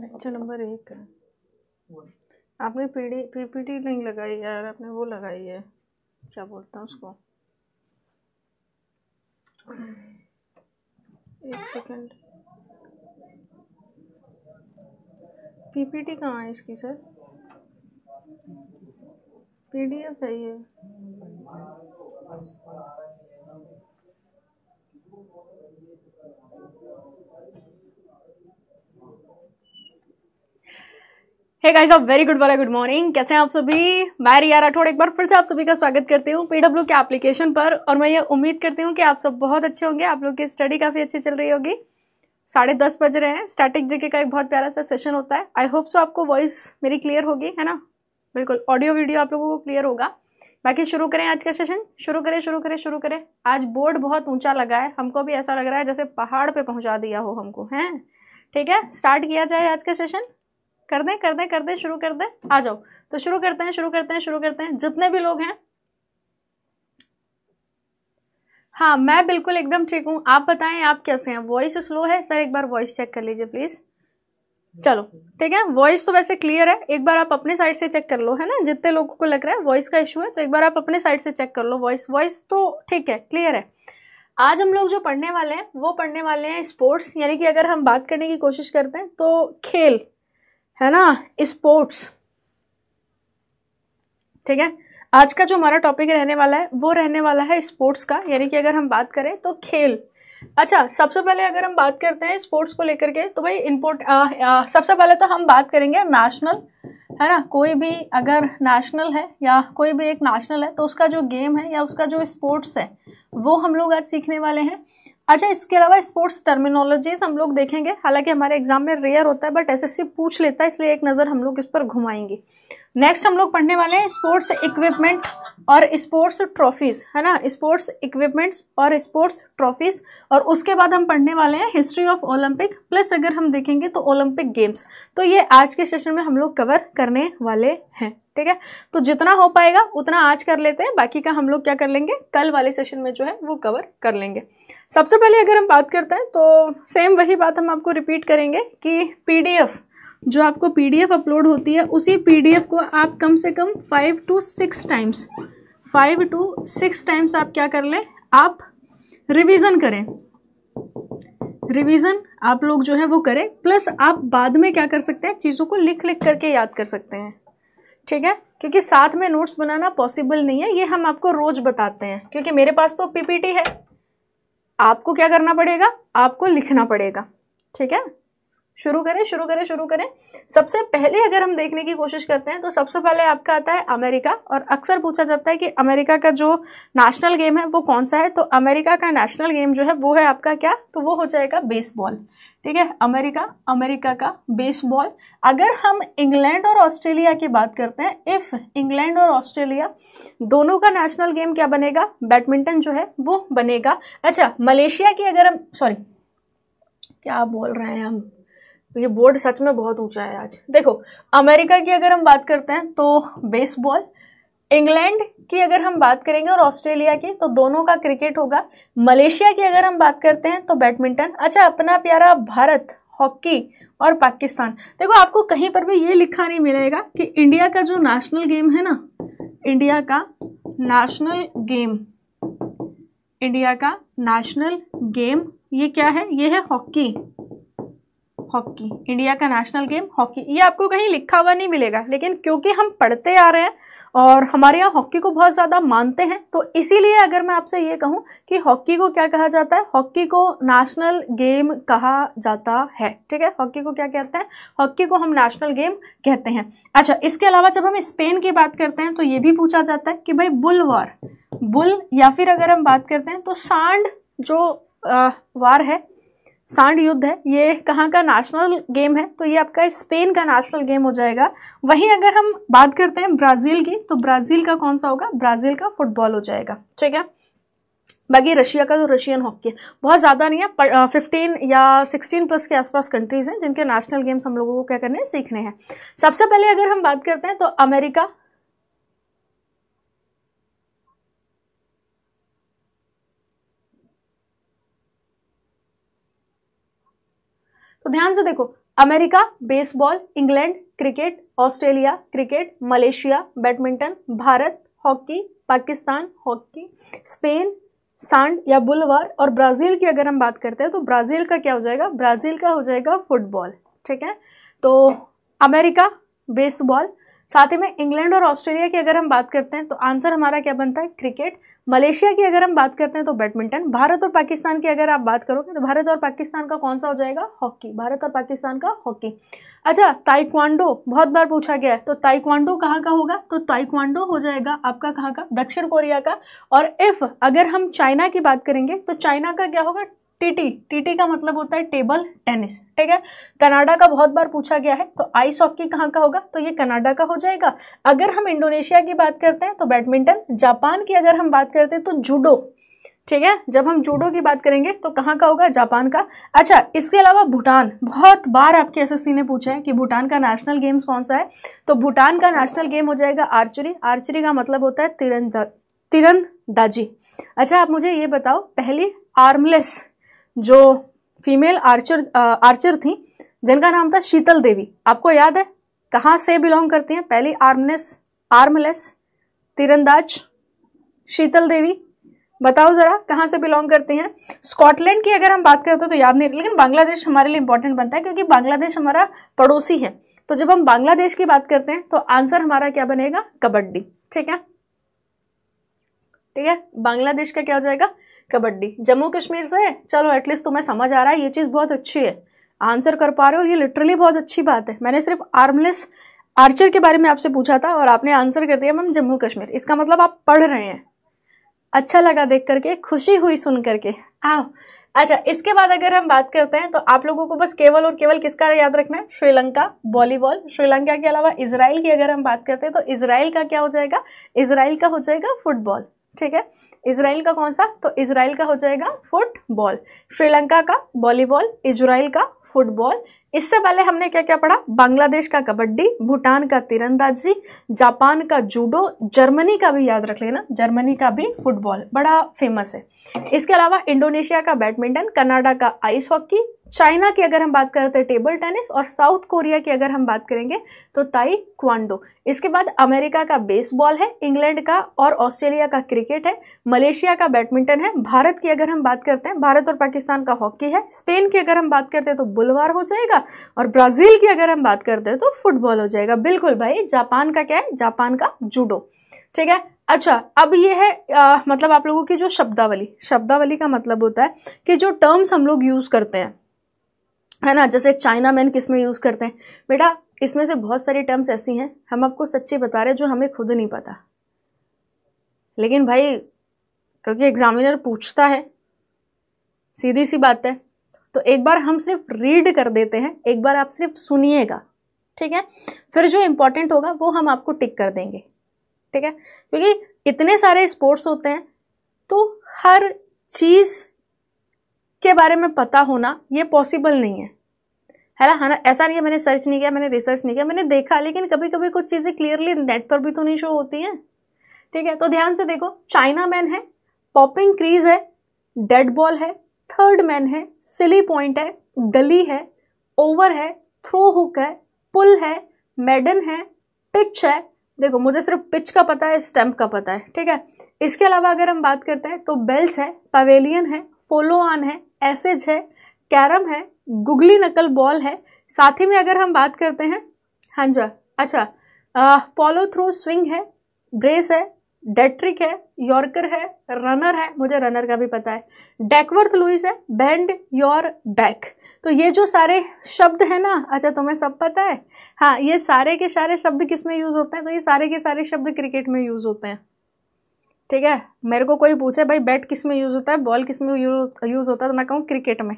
lecture number एक है आपने पीडी पीपीटी नहीं लगाई यार आपने वो लगाई है क्या बोलता हूँ उसको एक सेकंड पीपीटी कहाँ है इसकी सर पीडीएफ है ये हे गाइस आप वेरी गुड वाला गुड मॉर्निंग कैसे हैं आप सभी मैं रिया राठौड़ एक बार फिर से आप सभी का स्वागत करती हूँ पीडब्ल्यू के एप्लीकेशन पर और मैं ये उम्मीद करती हूँ कि आप सब बहुत अच्छे होंगे आप लोग की स्टडी काफ़ी अच्छी चल रही होगी साढ़े दस बज रहे हैं स्टैटिक जीके का एक बहुत प्यारा सा सेशन होता है आई होप सो आपको वॉइस मेरी क्लियर होगी है ना बिल्कुल ऑडियो वीडियो आप लोगों को क्लियर होगा बाकी शुरू करें आज का सेशन शुरू करें शुरू करें शुरू करें आज बोर्ड बहुत ऊंचा लगा है हमको भी ऐसा लग रहा है जैसे पहाड़ पे पहुंचा दिया हो हमको हैं ठीक है स्टार्ट किया जाए आज का सेशन कर दें कर दें कर दें शुरू कर दें आ जाओ तो शुरू करते हैं शुरू करते हैं शुरू करते हैं जितने भी लोग हैं हाँ मैं बिल्कुल एकदम ठीक हूँ आप बताएं आप कैसे हैं वॉइस स्लो है सर एक बार वॉइस चेक कर लीजिए प्लीज़ चलो ठीक है वॉइस तो वैसे क्लियर है एक बार आप अपने साइड से चेक कर लो है ना जितने लोगों को लग रहा है वॉइस का इशू है तो एक बार आप अपने साइड से चेक कर लो वॉइस वॉइस तो ठीक है क्लियर है आज हम लोग जो पढ़ने वाले हैं वो पढ़ने वाले हैं स्पोर्ट्स यानी कि अगर हम बात करने की कोशिश करते हैं तो खेल है ना स्पोर्ट्स ठीक है आज का जो हमारा टॉपिक रहने वाला है वो रहने वाला है स्पोर्ट्स का यानी कि अगर हम बात करें तो खेल अच्छा सबसे पहले अगर हम बात करते हैं स्पोर्ट्स को लेकर के तो भाई इम्पोर्ट सबसे पहले तो हम बात करेंगे नेशनल है ना कोई भी अगर नेशनल है या कोई भी एक नेशनल है तो उसका जो गेम है या उसका जो स्पोर्ट्स है वो हम लोग आज सीखने वाले हैं अच्छा इसके अलावा स्पोर्ट्स टर्मिनोलॉजीज हम लोग देखेंगे हालांकि हमारे एग्जाम में रेयर होता है बट एसएससी पूछ लेता है इसलिए एक नज़र हम लोग इस पर घुमाएंगे नेक्स्ट हम लोग पढ़ने वाले हैं स्पोर्ट्स इक्विपमेंट और स्पोर्ट्स ट्रॉफीज है ना स्पोर्ट्स इक्विपमेंट्स और स्पोर्ट्स ट्रॉफीज और उसके बाद हम पढ़ने वाले हैं हिस्ट्री ऑफ ओलंपिक प्लस अगर हम देखेंगे तो ओलंपिक गेम्स तो ये आज के सेशन में हम लोग कवर करने वाले हैं ठीक है तो जितना हो पाएगा उतना आज कर लेते हैं बाकी का हम लोग क्या कर लेंगे कल वाले सेशन में जो है वो कवर कर लेंगे सबसे पहले अगर हम बात करते हैं तो सेम वही बात हम आपको रिपीट करेंगे कि पीडीएफ जो आपको पीडीएफ अपलोड होती है उसी पीडीएफ को आप कम से कम five to six times five to six times आप क्या कर लें आप रिवीजन करें रिवीजन आप लोग जो है वो करें प्लस आप बाद में क्या कर सकते हैं चीज़ों को लिख लिख करके याद कर सकते हैं ठीक है क्योंकि साथ में नोट्स बनाना पॉसिबल नहीं है ये हम आपको रोज बताते हैं क्योंकि मेरे पास तो पीपीटी है आपको क्या करना पड़ेगा आपको लिखना पड़ेगा ठीक है शुरू करें शुरू करें शुरू करें सबसे पहले अगर हम देखने की कोशिश करते हैं तो सबसे पहले आपका आता है अमेरिका और अक्सर पूछा जाता है कि अमेरिका का जो नेशनल गेम है वो कौन सा है तो अमेरिका का नेशनल गेम जो है वो है आपका क्या तो वो हो जाएगा बेसबॉल ठीक है अमेरिका अमेरिका का बेसबॉल अगर हम इंग्लैंड और ऑस्ट्रेलिया की बात करते हैं इफ़ इंग्लैंड और ऑस्ट्रेलिया दोनों का नेशनल गेम क्या बनेगा बैडमिंटन जो है वो बनेगा अच्छा मलेशिया की अगर हम सॉरी क्या बोल रहे हैं हम तो ये बोर्ड सच में बहुत ऊंचा है आज देखो अमेरिका की अगर हम बात करते हैं तो बेसबॉल इंग्लैंड की अगर हम बात करेंगे और ऑस्ट्रेलिया की तो दोनों का क्रिकेट होगा मलेशिया की अगर हम बात करते हैं तो बैडमिंटन अच्छा अपना प्यारा भारत हॉकी और पाकिस्तान देखो आपको कहीं पर भी ये लिखा नहीं मिलेगा कि इंडिया का जो नेशनल गेम है ना इंडिया का नेशनल गेम इंडिया का नेशनल गेम ये क्या है ये है हॉकी हॉकी इंडिया का नेशनल गेम हॉकी ये आपको कहीं लिखा हुआ नहीं मिलेगा लेकिन क्योंकि हम पढ़ते आ रहे हैं और हमारे यहाँ हॉकी को बहुत ज़्यादा मानते हैं तो इसीलिए अगर मैं आपसे ये कहूँ कि हॉकी को क्या कहा जाता है हॉकी को नेशनल गेम कहा जाता है ठीक है हॉकी को क्या कहते हैं हॉकी को हम नेशनल गेम कहते हैं अच्छा इसके अलावा जब हम स्पेन की बात करते हैं तो ये भी पूछा जाता है कि भाई बुल वार बुल या फिर अगर हम बात करते हैं तो सांड जो आ, वार है सांड युद्ध है ये कहाँ का नेशनल गेम है तो ये आपका स्पेन का नेशनल गेम हो जाएगा वहीं अगर हम बात करते हैं ब्राज़ील की तो ब्राज़ील का कौन सा होगा ब्राज़ील का फुटबॉल हो जाएगा ठीक है बाकी रशिया का तो रशियन हॉकी है बहुत ज़्यादा नहीं है फिफ्टीन या सिक्सटीन प्लस के आसपास कंट्रीज़ हैं जिनके नेशनल गेम्स हम लोगों को क्या करने हैं सीखने हैं सबसे पहले अगर हम बात करते हैं तो अमेरिका तो ध्यान से देखो America baseball England cricket Australia cricket Malaysia badminton Bharat hockey Pakistan hockey Spain सांड या बुलवार और ब्राज़ील की अगर हम बात करते हैं तो ब्राज़ील का क्या हो जाएगा ब्राज़ील का हो जाएगा फुटबॉल ठीक है तो अमेरिका बेसबॉल साथ ही में इंग्लैंड और ऑस्ट्रेलिया की अगर हम बात करते हैं तो आंसर हमारा क्या बनता है क्रिकेट मलेशिया की अगर हम बात करते हैं तो बैडमिंटन भारत और पाकिस्तान की अगर आप बात करोगे तो भारत और पाकिस्तान का कौन सा हो जाएगा हॉकी भारत और पाकिस्तान का हॉकी अच्छा ताइक्वांडो बहुत बार पूछा गया है तो ताइक्वांडो कहाँ का होगा तो ताइक्वांडो हो जाएगा आपका कहाँ का दक्षिण कोरिया का और इफ अगर हम चाइना की बात करेंगे तो चाइना का क्या होगा टीटी टीटी का मतलब होता है टेबल टेनिस ठीक है कनाडा का बहुत बार पूछा गया है तो आइस हॉकी कहाँ का होगा तो ये कनाडा का हो जाएगा अगर हम इंडोनेशिया की बात करते हैं तो बैडमिंटन जापान की अगर हम बात करते हैं तो जूडो ठीक है जब हम जूडो की बात करेंगे तो कहाँ का होगा जापान का अच्छा इसके अलावा भूटान बहुत बार आपके एसएससी ने पूछा है कि भूटान का नेशनल गेम्स कौन सा है तो भूटान का नेशनल गेम हो जाएगा आर्चरी आर्चरी का मतलब होता है तिरंदा तिरंदाजी अच्छा आप मुझे ये बताओ पहली आर्मलेस जो फीमेल आर्चर आर्चर थी जिनका नाम था शीतल देवी आपको याद है कहाँ से बिलोंग करती हैं पहली आर्मनेस आर्मलेस तीरंदाज शीतल देवी बताओ जरा कहाँ से बिलोंग करती हैं स्कॉटलैंड की अगर हम बात करते तो, तो याद नहीं लेकिन बांग्लादेश हमारे लिए इंपॉर्टेंट बनता है क्योंकि बांग्लादेश हमारा पड़ोसी है तो जब हम बांग्लादेश की बात करते हैं तो आंसर हमारा क्या बनेगा कबड्डी ठीक है ठीक है बांग्लादेश का क्या हो जाएगा कबड्डी जम्मू कश्मीर से चलो एटलीस्ट तुम्हें समझ आ रहा है ये चीज़ बहुत अच्छी है आंसर कर पा रहे हो ये लिटरली बहुत अच्छी बात है मैंने सिर्फ आर्मलेस आर्चर के बारे में आपसे पूछा था और आपने आंसर कर दिया मैम जम्मू कश्मीर इसका मतलब आप पढ़ रहे हैं अच्छा लगा देख करके खुशी हुई सुन करके आओ अच्छा इसके बाद अगर हम बात करते हैं तो आप लोगों को बस केवल और केवल किसका याद रखना है श्रीलंका वॉलीबॉल श्रीलंका के अलावा इसराइल की अगर हम बात करते हैं तो इसराइल का क्या हो जाएगा इसराइल का हो जाएगा फुटबॉल ठीक है इसराइल का कौन सा तो इसराइल का हो जाएगा फुटबॉल श्रीलंका का वॉलीबॉल इसराइल का फुटबॉल इससे पहले हमने क्या क्या पढ़ा बांग्लादेश का कबड्डी भूटान का तीरंदाजी जापान का जूडो जर्मनी का भी याद रख लेना जर्मनी का भी फुटबॉल बड़ा फेमस है इसके अलावा इंडोनेशिया का बैडमिंटन कनाडा का आइस हॉकी चाइना की अगर हम बात करते हैं तो टेबल टेनिस और साउथ कोरिया की अगर हम बात करेंगे तो ताई क्वांडो इसके बाद अमेरिका का बेसबॉल है इंग्लैंड का और ऑस्ट्रेलिया का क्रिकेट है मलेशिया का बैडमिंटन है भारत की अगर हम बात करते हैं भारत और पाकिस्तान का हॉकी है स्पेन की अगर हम बात करते हैं तो बुलवार हो जाएगा और ब्राज़ील की अगर हम बात करते हैं तो फुटबॉल हो जाएगा बिल्कुल भाई जापान का क्या है जापान का जूडो ठीक है अच्छा अब ये है आ, मतलब आप लोगों की जो शब्दावली शब्दावली का मतलब होता है कि जो टर्म्स हम लोग यूज़ करते हैं है ना जैसे चाइना मैन किस में यूज़ करते हैं बेटा इसमें से बहुत सारी टर्म्स ऐसी हैं हम आपको सच्चे बता रहे जो हमें खुद नहीं पता लेकिन भाई क्योंकि एग्जामिनर पूछता है सीधी सी बात है तो एक बार हम सिर्फ रीड कर देते हैं एक बार आप सिर्फ सुनिएगा ठीक है फिर जो इम्पोर्टेंट होगा वो हम आपको टिक कर देंगे ठीक है क्योंकि इतने सारे स्पोर्ट्स होते हैं तो हर चीज़ के बारे में पता होना ये पॉसिबल नहीं है है ना है ना ऐसा नहीं है मैंने सर्च नहीं किया मैंने रिसर्च नहीं किया मैंने देखा लेकिन कभी कभी कुछ चीज़ें क्लियरली नेट पर भी तो नहीं शो होती हैं ठीक है तो ध्यान से देखो चाइना मैन है पॉपिंग क्रीज है डेड बॉल है थर्ड मैन है सिली पॉइंट है गली है ओवर है थ्रो हुक है पुल है मेडन है पिच है देखो मुझे सिर्फ पिच का पता है स्टम्प का पता है ठीक है इसके अलावा अगर हम बात करते हैं तो बेल्स है पवेलियन है फोलो ऑन है एसेज है कैरम है गुगली नकल बॉल है साथ ही में अगर हम बात करते हैं हाँ अच्छा पोलो थ्रो स्विंग है ब्रेस है डेट्रिक है यॉर्कर है रनर है मुझे रनर का भी पता है डेकवर्थ लुइस है बैंड योर बैक तो ये जो सारे शब्द है ना अच्छा तुम्हें सब पता है हाँ ये सारे के सारे शब्द किस में यूज़ होते हैं तो ये सारे के सारे शब्द क्रिकेट में यूज़ होते हैं ठीक है मेरे को कोई पूछे भाई बैट किस में यूज़ होता है बॉल किस में यूज़ होता है तो मैं कहूँ क्रिकेट में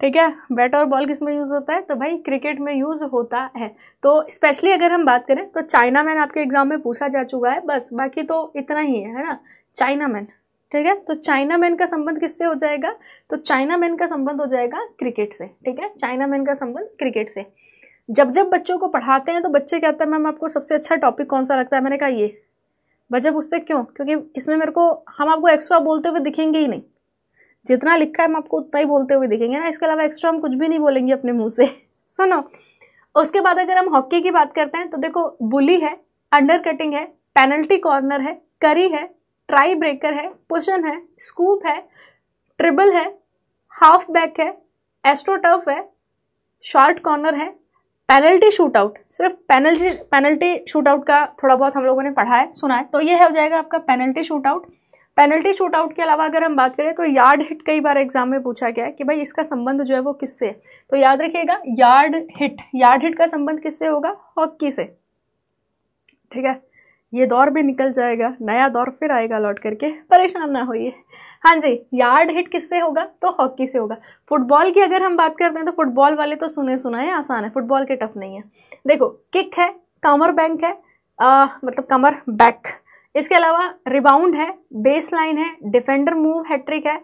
ठीक है बैट और बॉल किस में यूज़ होता है तो भाई क्रिकेट में यूज़ होता है तो स्पेशली अगर हम बात करें तो चाइना मैन आपके एग्जाम में पूछा जा चुका है बस बाकी तो इतना ही है है ना चाइना मैन ठीक है तो चाइना मैन का संबंध किससे हो जाएगा तो चाइना मैन का संबंध हो जाएगा क्रिकेट से ठीक है चाइना मैन का संबंध क्रिकेट से जब जब बच्चों को पढ़ाते हैं तो बच्चे कहते हैं मैम आपको सबसे अच्छा टॉपिक कौन सा लगता है मैंने कहा ये वजह उससे क्यों क्योंकि इसमें मेरे को हम आपको एक्स्ट्रा बोलते हुए दिखेंगे ही नहीं जितना लिखा है हम आपको उतना ही बोलते हुए दिखेंगे ना इसके अलावा एक्स्ट्रा हम कुछ भी नहीं बोलेंगे अपने मुंह से सुनो उसके बाद अगर हम हॉकी की बात करते हैं तो देखो बुली है अंडर कटिंग है पेनल्टी कॉर्नर है करी है ट्राई ब्रेकर है पुशन है स्कूप है ट्रिबल है हाफ बैक है एस्ट्रोटर्फ है शॉर्ट कॉर्नर है पेनल्टी शूट आउट सिर्फ पेनल्टी पेनल्टी शूट आउट का थोड़ा बहुत हम लोगों ने पढ़ा है सुना है तो ये हो जाएगा आपका penalty shoot out penalty shoot out के अलावा अगर हम बात करें तो यार्ड हिट कई बार एग्जाम में पूछा गया है कि भाई इसका संबंध जो है वो किससे तो याद रखिएगा यार्ड हिट यार्ड हिट का संबंध किससे होगा हॉकी से ठीक है ये दौर भी निकल जाएगा नया दौर फिर आएगा लौट करके परेशान ना होइए हाँ जी यार्ड हिट किससे होगा तो हॉकी से होगा फुटबॉल की अगर हम बात करते हैं तो फुटबॉल वाले तो सुने सुनाए आसान है फुटबॉल के टफ नहीं है देखो किक है कमर बैंक है आ, मतलब कमर बैक इसके अलावा रिबाउंड है बेस लाइन है डिफेंडर मूव हैट्रिक है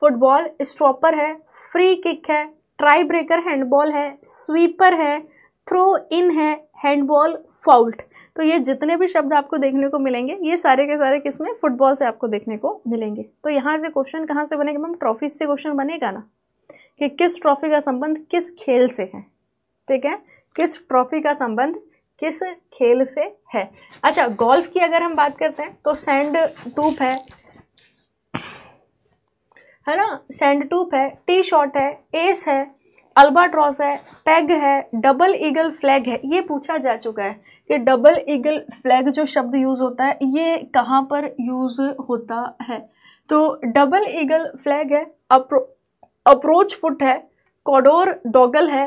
फुटबॉल स्ट्रॉपर है फ्री किक है ट्राई ब्रेकर हैंडबॉल है स्वीपर है थ्रो इन है हैंडबॉल फाउल्ट तो ये जितने भी शब्द आपको देखने को मिलेंगे ये सारे के सारे किसमें फुटबॉल से आपको देखने को मिलेंगे तो यहाँ से क्वेश्चन कहाँ से बनेगा मैम ट्रॉफी से क्वेश्चन बनेगा ना कि किस ट्रॉफी का संबंध किस खेल से है ठीक है किस ट्रॉफी का संबंध किस खेल से है अच्छा गोल्फ की अगर हम बात करते हैं तो सैंड टूप है है ना सैंड टूप है टी शॉट है एस है अल्बाट्रॉस है टैग है डबल ईगल फ्लैग है ये पूछा जा चुका है कि डबल ईगल फ्लैग जो शब्द यूज़ होता है ये कहाँ पर यूज़ होता है तो डबल ईगल फ्लैग है अप्रो अप्रोच फुट है कॉडोर डॉगल है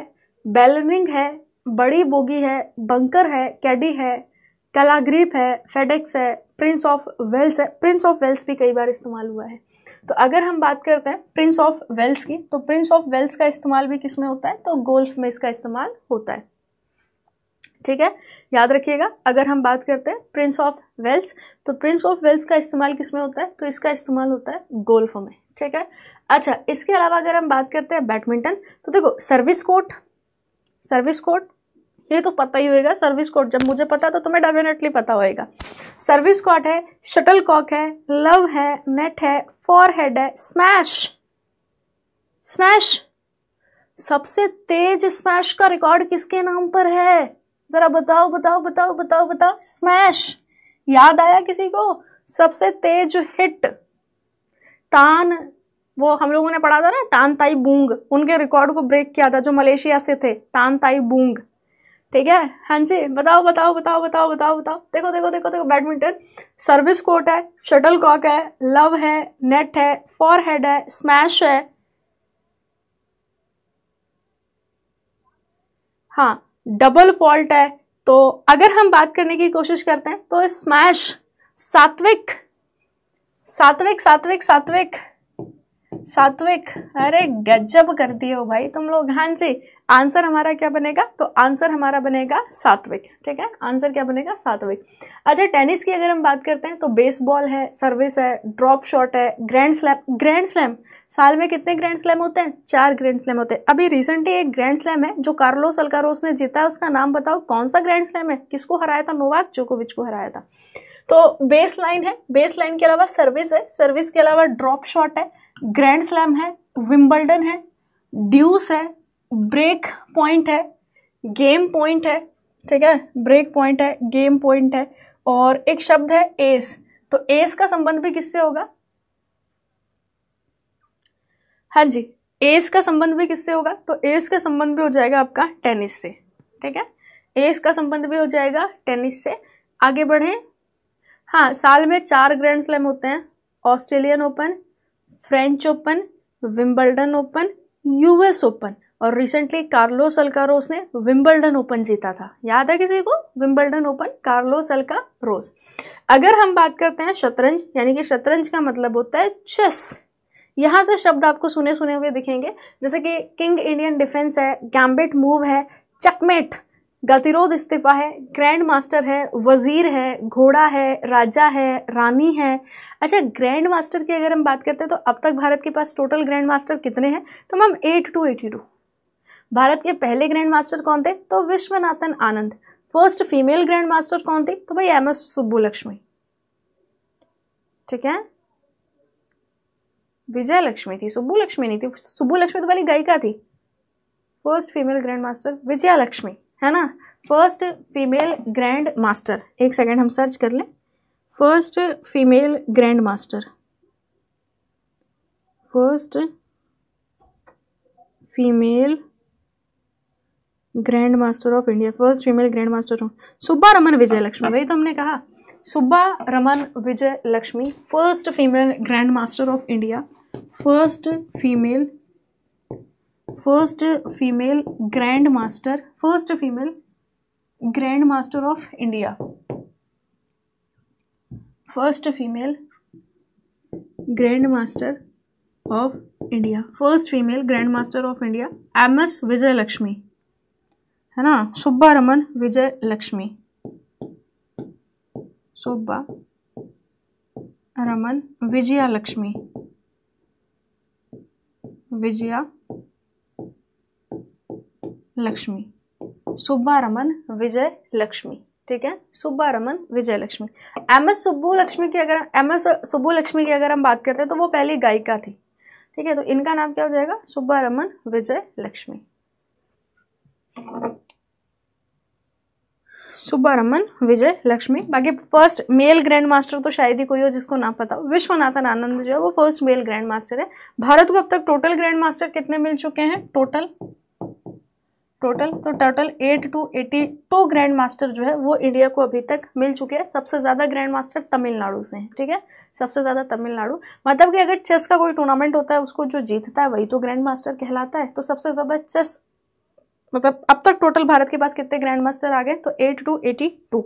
बैलनिंग है बड़ी बोगी है बंकर है कैडी है कलाग्रीप है फेडेक्स है प्रिंस ऑफ वेल्स है प्रिंस ऑफ वेल्स भी कई बार इस्तेमाल हुआ है तो अगर हम बात करते हैं प्रिंस ऑफ वेल्स की तो प्रिंस ऑफ वेल्स का इस्तेमाल भी किस में होता है तो गोल्फ में इसका इस्तेमाल होता है ठीक है याद रखिएगा अगर हम बात करते हैं प्रिंस ऑफ वेल्स तो प्रिंस ऑफ वेल्स का इस्तेमाल किस में होता है तो इसका इस्तेमाल होता है गोल्फ में ठीक है अच्छा इसके अलावा अगर हम बात करते हैं बैडमिंटन तो देखो सर्विस कोर्ट सर्विस कोर्ट ये तो पता ही होगा सर्विस कोट जब मुझे पता तो तुम्हें डेफिनेटली पता होएगा सर्विस कोट है शटल कॉक है लव है नेट है फॉर हेड है स्मैश स्मैश सबसे तेज स्मैश का रिकॉर्ड किसके नाम पर है जरा बताओ बताओ बताओ बताओ बताओ स्मैश याद आया किसी को सबसे तेज हिट तान वो हम लोगों ने पढ़ा था ना तान ताई बूंग उनके रिकॉर्ड को ब्रेक किया था जो मलेशिया से थे तान ताई बूंग ठीक है हाँ जी बताओ बताओ बताओ बताओ बताओ बताओ देखो देखो देखो देखो बैडमिंटन सर्विस कोर्ट है शटल कॉक है लव है नेट है फॉर हेड है स्मैश है हाँ डबल फॉल्ट है तो अगर हम बात करने की कोशिश करते हैं तो स्मैश सात्विक सात्विक सात्विक सात्विक सात्विक अरे गजब कर दिए हो भाई तुम लोग हाँ जी आंसर हमारा क्या बनेगा तो आंसर हमारा बनेगा सात्विक ठीक है आंसर क्या बनेगा सात्विक अच्छा टेनिस की अगर हम बात करते हैं तो बेसबॉल है सर्विस है ड्रॉप शॉट है ग्रैंड स्लैम ग्रैंड स्लैम साल में कितने ग्रैंड स्लैम होते हैं चार ग्रैंड स्लैम होते हैं अभी रिसेंटली एक ग्रैंड स्लैम है जो कार्लोस सलकारो ने जीता उसका नाम बताओ कौन सा ग्रैंड स्लैम है किसको हराया था नोवाक जोकोविच को हराया था तो बेस लाइन है बेस लाइन के अलावा सर्विस है सर्विस के अलावा ड्रॉप शॉट है ग्रैंड स्लैम है विंबलडन है ड्यूस है ब्रेक पॉइंट है गेम पॉइंट है ठीक है ब्रेक पॉइंट है गेम पॉइंट है और एक शब्द है एस तो एस का संबंध भी किससे होगा हाँ जी एस का संबंध भी किससे होगा तो एस का संबंध भी हो जाएगा आपका टेनिस से ठीक है एस का संबंध भी हो जाएगा टेनिस से आगे बढ़े हाँ साल में चार ग्रैंड स्लैम होते हैं Australian Open French Open Wimbledon Open US Open और रिसेंटली कार्लोस अल्कारोस ने विम्बल्डन ओपन जीता था याद है किसी को Wimbledon Open Carlos Alcaraz अगर हम बात करते हैं शतरंज यानी कि शतरंज का मतलब होता है चेस यहाँ से शब्द आपको सुने सुने हुए दिखेंगे जैसे कि किंग इंडियन डिफेंस है गैम्बेट मूव है चकमेट गतिरोध इस्तीफा है ग्रैंड मास्टर है वज़ीर है घोड़ा है राजा है रानी है अच्छा ग्रैंड मास्टर की अगर हम बात करते हैं तो अब तक भारत के पास टोटल ग्रैंड मास्टर कितने हैं तो ma'am eight two eighty two भारत के पहले ग्रैंड मास्टर कौन थे तो Viswanathan Anand first female grand master कौन थी तो भाई एम एस सुब्बुलक्ष्मी ठीक है विजय लक्ष्मी थी सुब्बुलक्ष्मी नहीं थी सुब्बुलक्ष्मी तो वाली गायिका थी first female grand master Vijayalakshmi है ना फर्स्ट फीमेल ग्रैंड मास्टर एक सेकेंड हम सर्च कर लें first female grand master first female grand master of India first female grand master Subbaraman Vijayalakshmi वही तो हमने कहा Subbaraman Vijayalakshmi first female grand master of India first female first female grand master first female grand master of India first female grand master of India first female grand master of India M S Vijayalakshmi है ना सुब्बा रमन विजय Lakshmi Subba Raman Vijaya Lakshmi Vijaya Lakshmi Subba Subbaraman Vijayalakshmi ठीक है Subbaraman Vijayalakshmi M S Subbu Lakshmi की अगर M S Subbu Lakshmi की अगर हम बात करते हैं तो वो पहली गायिका थी ठीक है तो इनका नाम क्या हो जाएगा सुब्बा रमन विजय लक्ष्मी सुब्बारमन विजय लक्ष्मी बाकी फर्स्ट मेल ग्रैंड मास्टर तो शायद ही कोई हो जिसको ना पता हो विश्वनाथन आनंद जो है वो फर्स्ट मेल ग्रैंड मास्टर है भारत को अब तक टोटल ग्रैंड मास्टर कितने मिल चुके हैं टोटल टोटल तो total eight two eighty two grand master जो है वो इंडिया को अभी तक मिल चुके हैं सबसे ज़्यादा ग्रैंड मास्टर तमिलनाडु से हैं ठीक है सबसे ज़्यादा तमिलनाडु मतलब कि अगर चेस का कोई टूर्नामेंट होता है उसको जो जीतता है वही तो ग्रैंड मास्टर कहलाता है तो सबसे ज़्यादा चेस मतलब अब तक टोटल भारत के पास कितने ग्रैंड मास्टर आ गए तो एट टू एटी टू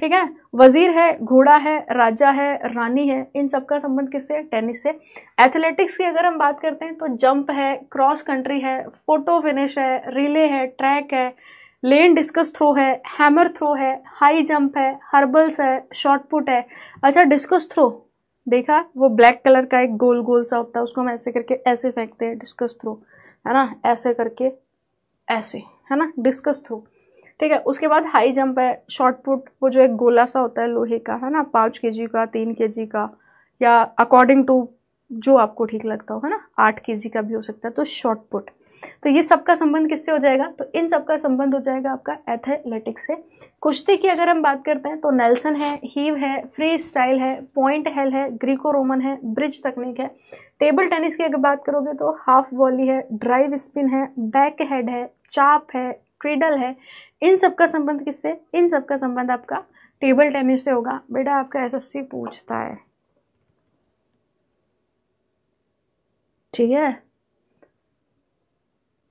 ठीक है वजीर है घोड़ा है राजा है रानी है इन सब का संबंध किससे है टेनिस से एथलेटिक्स की अगर हम बात करते हैं तो जंप है क्रॉस कंट्री है फोटो फिनिश है रिले है ट्रैक है लेन डिस्कस थ्रो है हैमर थ्रो है हाई जंप है हर्बल्स है शॉर्ट पुट है अच्छा डिस्कस थ्रो देखा वो ब्लैक कलर का एक गोल गोल सा होता है उसको हम ऐसे करके ऐसे फेंकते हैं डिस्कस थ्रो है ना ऐसे करके ऐसे है ना डिस्कस थ्रो ठीक है उसके बाद हाई जंप है शॉर्ट पुट वो जो एक गोला सा होता है लोहे का है ना पाँच के जी का तीन के जी का या अकॉर्डिंग टू जो आपको ठीक लगता हो है ना आठ के जी का भी हो सकता है तो शॉर्ट पुट तो ये सबका संबंध किससे हो जाएगा तो इन सबका संबंध हो जाएगा आपका एथलेटिक्स से कुश्ती की अगर हम बात करते हैं तो नेल्सन है हीव है फ्री स्टाइल है पॉइंट हेल है ग्रीको रोमन है ब्रिज तकनीक है टेबल टेनिस की अगर बात करोगे तो हाफ वॉली है ड्राइव स्पिन है बैक हेड है चाप है ट्रेडल है इन सब का संबंध किससे इन सब का संबंध आपका टेबल टेनिस से होगा बेटा आपका एसएससी पूछता है ठीक है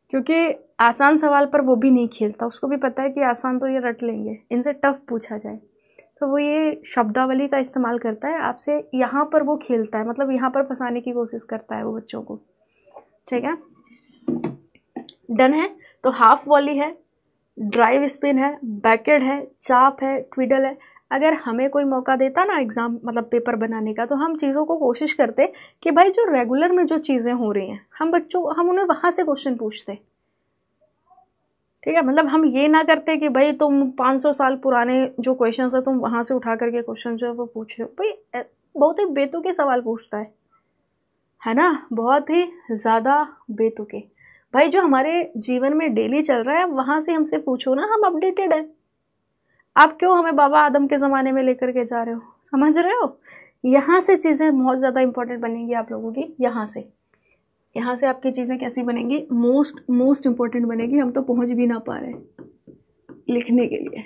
क्योंकि आसान सवाल पर वो भी नहीं खेलता उसको भी पता है कि आसान तो ये रट लेंगे इनसे टफ पूछा जाए तो वो ये शब्दावली का इस्तेमाल करता है आपसे यहाँ पर वो खेलता है मतलब यहाँ पर फंसाने की कोशिश करता है वो बच्चों को ठीक है डन है तो हाफ वॉली है ड्राइव स्पिन है बैकेड है चाप है ट्विडल है अगर हमें कोई मौका देता ना एग्ज़ाम मतलब पेपर बनाने का तो हम चीज़ों को कोशिश करते कि भाई जो रेगुलर में जो चीज़ें हो रही हैं हम बच्चों हम उन्हें वहाँ से क्वेश्चन पूछते ठीक है मतलब हम ये ना करते कि भाई तुम 500 साल पुराने जो क्वेश्चन है तुम वहाँ से उठा करके क्वेश्चन जो है वो पूछ रहे हो भाई बहुत ही बेतुके सवाल पूछता है है ना बहुत ही ज़्यादा बेतुके भाई जो हमारे जीवन में डेली चल रहा है वहां से हमसे पूछो ना हम अपडेटेड हैं आप क्यों हमें बाबा आदम के ज़माने में लेकर के जा रहे हो समझ रहे हो यहाँ से चीज़ें बहुत ज़्यादा इंपॉर्टेंट बनेंगी आप लोगों की यहाँ से यहाँ से आपकी चीज़ें कैसी बनेंगी मोस्ट मोस्ट इंपॉर्टेंट बनेगी हम तो पहुँच भी ना पा रहे लिखने के लिए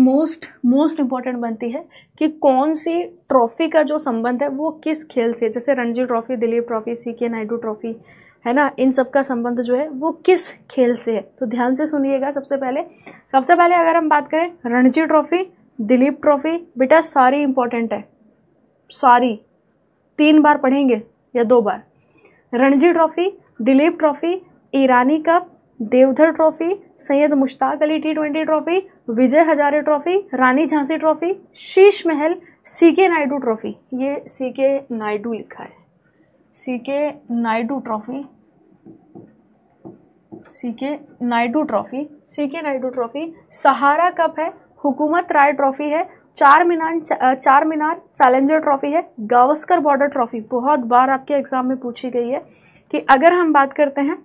मोस्ट मोस्ट इम्पॉर्टेंट बनती है कि कौन सी ट्रॉफी का जो संबंध है वो किस खेल से जैसे Ranji trophy Duleep trophy C K Naidu trophy है ना इन सब का संबंध जो है वो किस खेल से है तो ध्यान से सुनिएगा सबसे पहले सबसे पहले अगर हम बात करें रणजी ट्रॉफी दिलीप ट्रॉफी बेटा सारी इंपॉर्टेंट है सारी तीन बार पढ़ेंगे या दो बार Ranji trophy Duleep trophy Irani cup Deodhar trophy Syed Mushtaq Ali T twenty trophy Vijay Hazare trophy Rani Jhansi trophy Sheesh Mahal सी के नायडू ट्रॉफी ये सी के नायडू लिखा है सी K Naidu trophy C K Naidu trophy C K Naidu trophy सहारा कप है हुकूमत राय ट्रॉफी है चार मीनार चार मीनार चैलेंजर ट्रॉफी है गावस्कर बॉर्डर ट्रॉफी बहुत बार आपके एग्जाम में पूछी गई है कि अगर हम बात करते हैं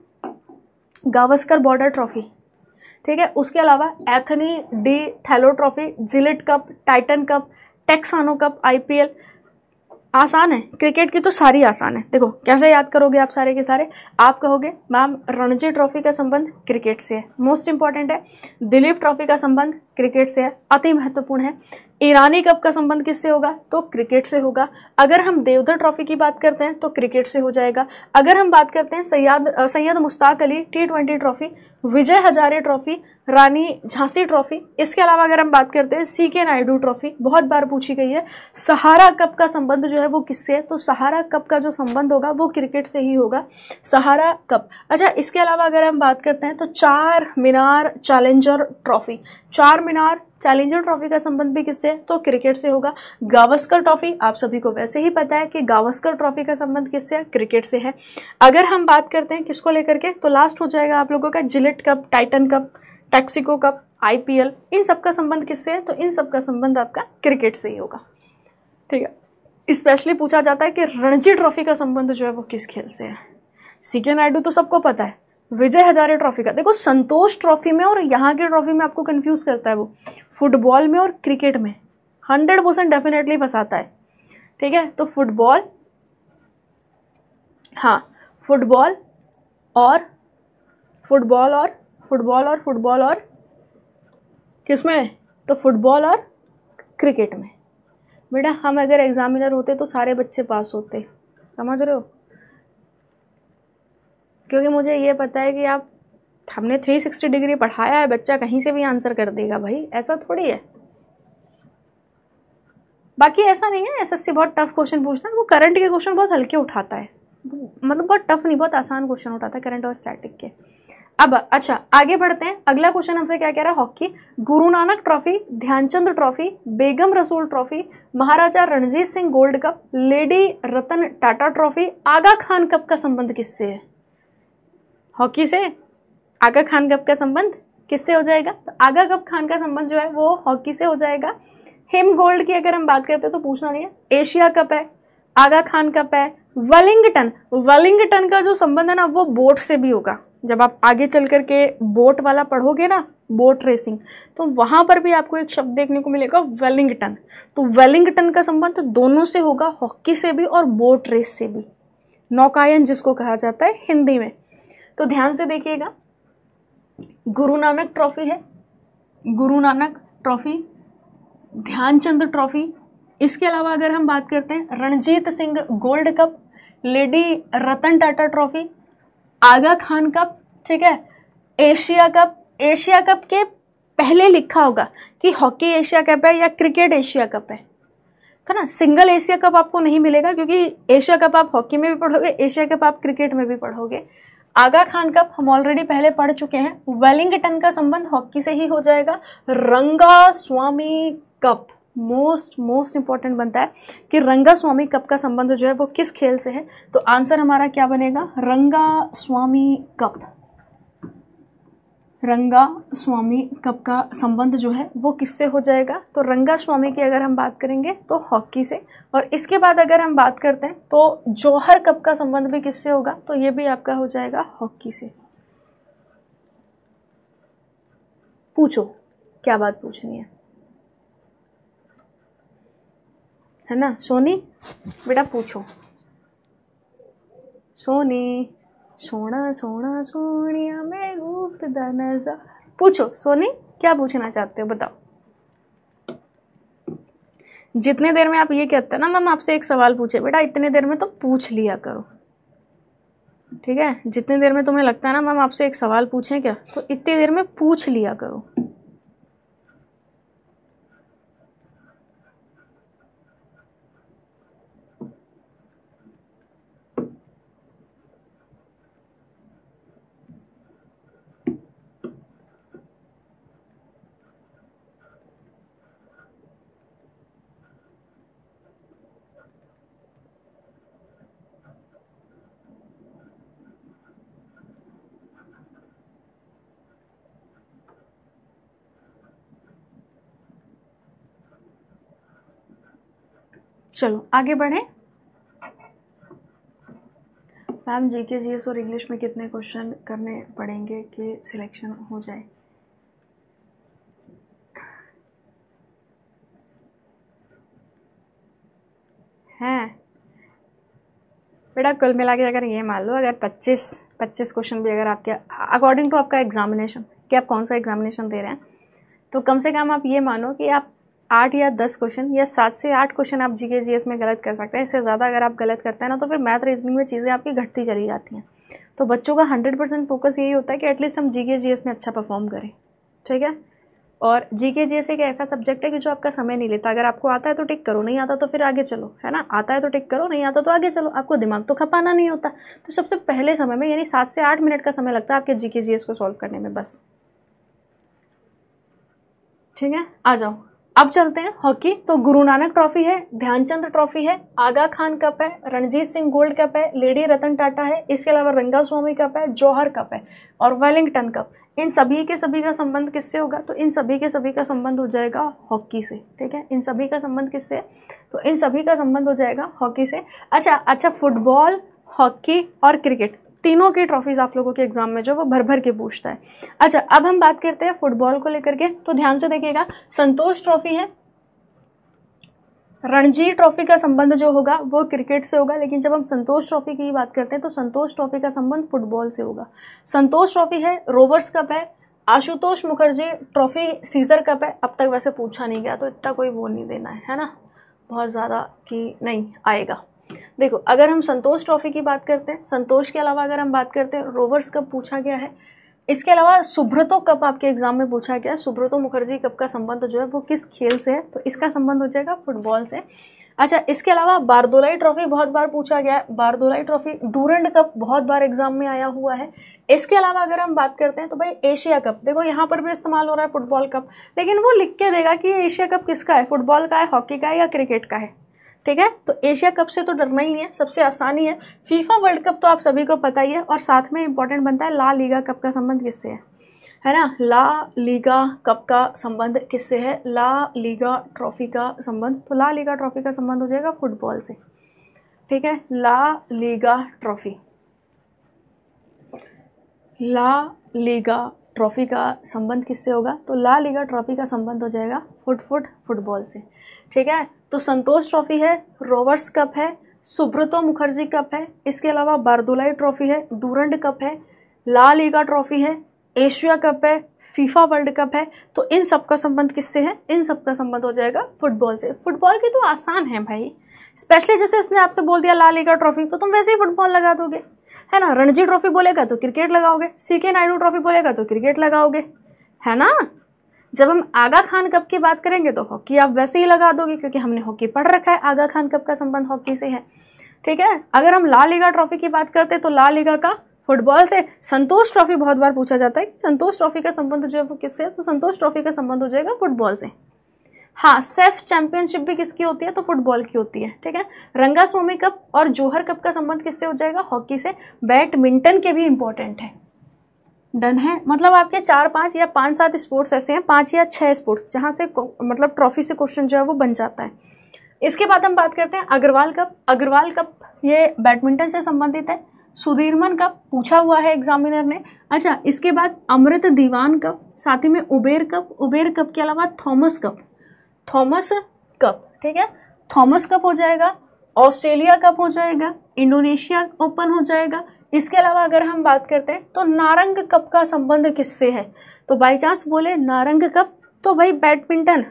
गावस्कर बॉर्डर ट्रॉफी ठीक है उसके अलावा Anthony De Mello trophy Gillette cup Titan cup Texaco cup IPL आसान है क्रिकेट की तो सारी आसान है देखो कैसे याद करोगे आप सारे के सारे आप कहोगे मैम रणजी ट्रॉफी का संबंध क्रिकेट से है मोस्ट इंपॉर्टेंट है दिलीप ट्रॉफी का संबंध क्रिकेट से है अति महत्वपूर्ण है ईरानी कप का संबंध किससे होगा तो क्रिकेट से होगा अगर हम देवधर ट्रॉफी की बात करते हैं तो क्रिकेट से हो जाएगा अगर हम बात करते हैं Syed Syed Mushtaq Ali T twenty trophy Vijay Hazare trophy Rani Jhansi trophy इसके अलावा अगर हम बात करते हैं सी के नायडू ट्रॉफी बहुत बार पूछी गई है सहारा कप का संबंध जो है वो किससे है तो सहारा कप का जो संबंध होगा वो क्रिकेट से ही होगा सहारा कप अच्छा इसके अलावा अगर हम बात करते हैं तो चार मीनार चैलेंजर ट्रॉफी चार मीनार चैलेंजर ट्रॉफी का संबंध भी किससे तो क्रिकेट से होगा गावस्कर ट्रॉफी आप सभी को वैसे ही पता है कि गावस्कर ट्रॉफी का संबंध किससे है क्रिकेट से है अगर हम बात करते हैं किसको लेकर के तो लास्ट हो जाएगा आप लोगों का Gillette cup Titan cup Texaco cup IPL इन सब का संबंध किससे है तो इन सब का संबंध आपका क्रिकेट से ही होगा ठीक है स्पेशली पूछा जाता है कि रणजी ट्रॉफी का संबंध जो है वो किस खेल से है सी के नायडू तो सबको पता है विजय हजारे ट्रॉफी का देखो संतोष ट्रॉफी में और यहाँ की ट्रॉफी में आपको कंफ्यूज करता है वो फुटबॉल में और क्रिकेट में हंड्रेड परसेंट डेफिनेटली फंसाता है ठीक है तो फुटबॉल हाँ फुटबॉल और फुटबॉल और फुटबॉल और फुटबॉल और किस में तो फुटबॉल और क्रिकेट में बेटा हम अगर एग्जामिनर होते तो सारे बच्चे पास होते समझ रहे हो क्योंकि मुझे ये पता है कि आप हमने 360 डिग्री पढ़ाया है बच्चा कहीं से भी आंसर कर देगा भाई ऐसा थोड़ी है बाकी ऐसा नहीं है एसएससी बहुत टफ क्वेश्चन पूछना वो करंट के क्वेश्चन बहुत हल्के उठाता है मतलब बहुत टफ नहीं बहुत आसान क्वेश्चन उठाता है करंट और स्टैटिक के अब अच्छा आगे बढ़ते हैं अगला क्वेश्चन हमसे क्या कह रहा है hockey Guru Nanak trophy Dhyanchand trophy Begum Rasul trophy Maharaja Ranjit Singh gold cup Lady Ratan Tata trophy Aga Khan cup का संबंध किससे है हॉकी से आगा खान कप का संबंध किससे हो जाएगा तो आगा कप खान का संबंध जो है वो हॉकी से हो जाएगा हिम गोल्ड की अगर हम बात करते हैं तो पूछना नहीं है एशिया कप है आगा खान कप है वेलिंगटन वेलिंगटन का जो संबंध है ना वो बोट से भी होगा जब आप आगे चल करके बोट वाला पढ़ोगे ना बोट रेसिंग तो वहां पर भी आपको एक शब्द देखने को मिलेगा वेलिंगटन तो वेलिंगटन का संबंध दोनों से होगा हॉकी से भी और बोट रेस से भी नौकायन जिसको कहा जाता है हिंदी में तो ध्यान से देखिएगा गुरु नानक ट्रॉफी है गुरु नानक ट्रॉफी ध्यानचंद ट्रॉफी इसके अलावा अगर हम बात करते हैं Ranjit Singh gold cup Lady Ratan Tata trophy Aga Khan cup ठीक है एशिया कप एशिया कप के पहले लिखा होगा कि हॉकी एशिया कप है या क्रिकेट एशिया कप है तो ना सिंगल एशिया कप आपको नहीं मिलेगा क्योंकि एशिया कप आप हॉकी में भी पढ़ोगे एशिया कप आप क्रिकेट में भी पढ़ोगे आगा खान कप हम ऑलरेडी पहले पढ़ चुके हैं वेलिंगटन का संबंध हॉकी से ही हो जाएगा Rangaswamy cup most most important बनता है कि रंगा स्वामी कप का संबंध जो है वो किस खेल से है तो आंसर हमारा क्या बनेगा रंगा स्वामी कप रंगा स्वामी कप का संबंध जो है वो किससे हो जाएगा तो रंगा स्वामी की अगर हम बात करेंगे तो हॉकी से और इसके बाद अगर हम बात करते हैं तो जौहर कप का संबंध भी किससे होगा तो ये भी आपका हो जाएगा हॉकी से पूछो क्या बात पूछनी है है ना सोनी बेटा पूछो सोनी सोना सोना सोनिया मैं गुफ्तदा नजा पूछो सोनी क्या पूछना चाहते हो बताओ जितने देर में आप ये कहते हैं ना मैम आपसे एक सवाल पूछे बेटा इतने देर में तो पूछ लिया करो ठीक है जितनी देर में तुम्हें लगता है ना मैम आपसे एक सवाल पूछें क्या तो इतनी देर में पूछ लिया करो चलो आगे बढ़े मैम जी के जी एस और इंग्लिश में कितने क्वेश्चन करने पड़ेंगे कि सिलेक्शन हो जाए हैं बेटा कुल मिला के अगर ये मान लो अगर 25 25 क्वेश्चन भी अगर आपके अकॉर्डिंग टू आपका एग्जामिनेशन कि आप कौन सा एग्जामिनेशन दे रहे हैं तो कम से कम आप ये मानो कि आप आठ या दस क्वेश्चन या सात से आठ क्वेश्चन आप जीके जीएस में गलत कर सकते हैं इससे ज़्यादा अगर आप गलत करते हैं ना तो फिर मैथ रीजनिंग में चीज़ें आपकी घटती चली जाती हैं तो बच्चों का हंड्रेड परसेंट फोकस यही होता है कि एटलीस्ट हम जी जीएस में अच्छा परफॉर्म करें ठीक है और जी के जीएस एक ऐसा सब्जेक्ट है कि जो आपका समय नहीं लेता अगर आपको आता है तो टिक करो नहीं आता तो फिर आगे चलो है ना आता है तो टिक करो नहीं आता तो आगे चलो आपको दिमाग तो खपाना नहीं होता तो सबसे पहले समय में यानी सात से आठ मिनट का समय लगता है आपके जी के जीएस को सॉल्व करने में बस ठीक है आ जाओ अब चलते हैं हॉकी तो गुरु नानक ट्रॉफी है ध्यानचंद ट्रॉफी है आगा खान कप है रणजीत सिंह गोल्ड कप है लेडी रतन टाटा है इसके अलावा रंगा स्वामी कप है जौहर कप है और वेलिंगटन कप इन सभी के सभी का संबंध किससे होगा तो इन सभी के सभी का संबंध हो जाएगा हॉकी से ठीक है इन सभी का संबंध किससे तो इन सभी का संबंध हो जाएगा हॉकी से अच्छा अच्छा फुटबॉल हॉकी और क्रिकेट तीनों की ट्रॉफीज़ आप लोगों के एग्जाम में जो वो भर भर के पूछता है अच्छा अब हम बात करते हैं फुटबॉल को लेकर के तो ध्यान से देखिएगा संतोष ट्रॉफी है रणजी ट्रॉफी का संबंध जो होगा वो क्रिकेट से होगा लेकिन जब हम संतोष ट्रॉफी की बात करते हैं तो संतोष ट्रॉफी का संबंध फुटबॉल से होगा संतोष ट्रॉफी है रोवर्स कप है Ashutosh Mukherjee trophy Caesar cup है अब तक वैसे पूछा नहीं गया तो इतना कोई वो नहीं देना है है ना बहुत ज़्यादा कि नहीं आएगा देखो अगर हम संतोष ट्रॉफी की बात करते हैं संतोष के अलावा अगर हम बात करते हैं रोवर्स कप पूछा गया है इसके अलावा सुब्रतो कप आपके एग्जाम में पूछा गया है सुब्रतो मुखर्जी कप का संबंध जो है वो किस खेल से है तो इसका संबंध हो जाएगा फुटबॉल से अच्छा इसके अलावा बारदोलाई ट्रॉफी बहुत बार पूछा गया है बारदोलाई ट्रॉफी डूरंड कप बहुत बार एग्जाम में आया हुआ है इसके अलावा अगर हम बात करते हैं तो भाई एशिया कप देखो यहाँ पर भी इस्तेमाल हो रहा है फुटबॉल कप लेकिन वो लिख के देगा कि ये एशिया कप किसका है फुटबॉल का है हॉकी का है या क्रिकेट का है ठीक है तो एशिया कप से तो डरना ही नहीं है सबसे आसानी है फीफा वर्ल्ड कप तो आप सभी को पता ही है और साथ में इंपॉर्टेंट बनता है ला लीगा कप का संबंध किससे है है ना ला लीगा कप का संबंध किससे है ला लीगा ट्रॉफी का संबंध तो ला लीगा ट्रॉफी का संबंध हो जाएगा फुटबॉल से ठीक है La Liga trophy La Liga trophy का संबंध किससे होगा तो ला लीगा ट्रॉफी का संबंध हो जाएगा फुट फुट फुटबॉल से ठीक है तो संतोष ट्रॉफी है रोवर्स कप है सुब्रतो मुखर्जी कप है इसके अलावा बारदुलाई ट्रॉफी है दूरंड कप है ला लीगा ट्रॉफी है एशिया कप है फीफा वर्ल्ड कप है तो इन सब का संबंध किससे है इन सब का संबंध हो जाएगा फुटबॉल से फुटबॉल की तो आसान है भाई स्पेशली जैसे उसने आपसे बोल दिया ला लीगा ट्रॉफी तो तुम वैसे ही फुटबॉल लगा दोगे है ना रणजी ट्रॉफी बोलेगा तो क्रिकेट लगाओगे सी के नायडू ट्रॉफी बोलेगा तो क्रिकेट लगाओगे है ना जब हम आगा खान कप की बात करेंगे तो हॉकी आप वैसे ही लगा दोगे क्योंकि हमने हॉकी पढ़ रखा है आगा खान कप का संबंध हॉकी से है ठीक है अगर हम ला लीगा ट्रॉफी की बात करते तो ला लीगा का फुटबॉल से संतोष ट्रॉफी बहुत बार पूछा जाता है कि संतोष ट्रॉफी का संबंध जो है वो किससे तो संतोष ट्रॉफी का संबंध हो जाएगा फुटबॉल से हाँ सेफ चैंपियनशिप भी किसकी होती है तो फुटबॉल की होती है ठीक है रंगा स्वामी कप और जोहर कप का संबंध किससे हो जाएगा हॉकी से बैडमिंटन के भी इंपॉर्टेंट है डन है मतलब आपके चार पांच या पांच सात स्पोर्ट्स ऐसे हैं पांच या छह स्पोर्ट्स जहां से मतलब ट्रॉफी से क्वेश्चन जो है वो बन जाता है इसके बाद हम बात करते हैं अग्रवाल कप अग्रवाल कप ये बैडमिंटन से संबंधित है सुधीरमन कप पूछा हुआ है एग्जामिनर ने अच्छा इसके बाद अमृत दीवान कप साथ ही में उबेर कप उबेर कप के अलावा थॉमस कप थॉमस कप ठीक है थॉमस कप हो जाएगा ऑस्ट्रेलिया कप हो जाएगा इंडोनेशिया ओपन हो जाएगा इसके अलावा अगर हम बात करते हैं तो नारंग कप का संबंध किससे है तो बाई चांस बोले नारंग कप तो भाई बैडमिंटन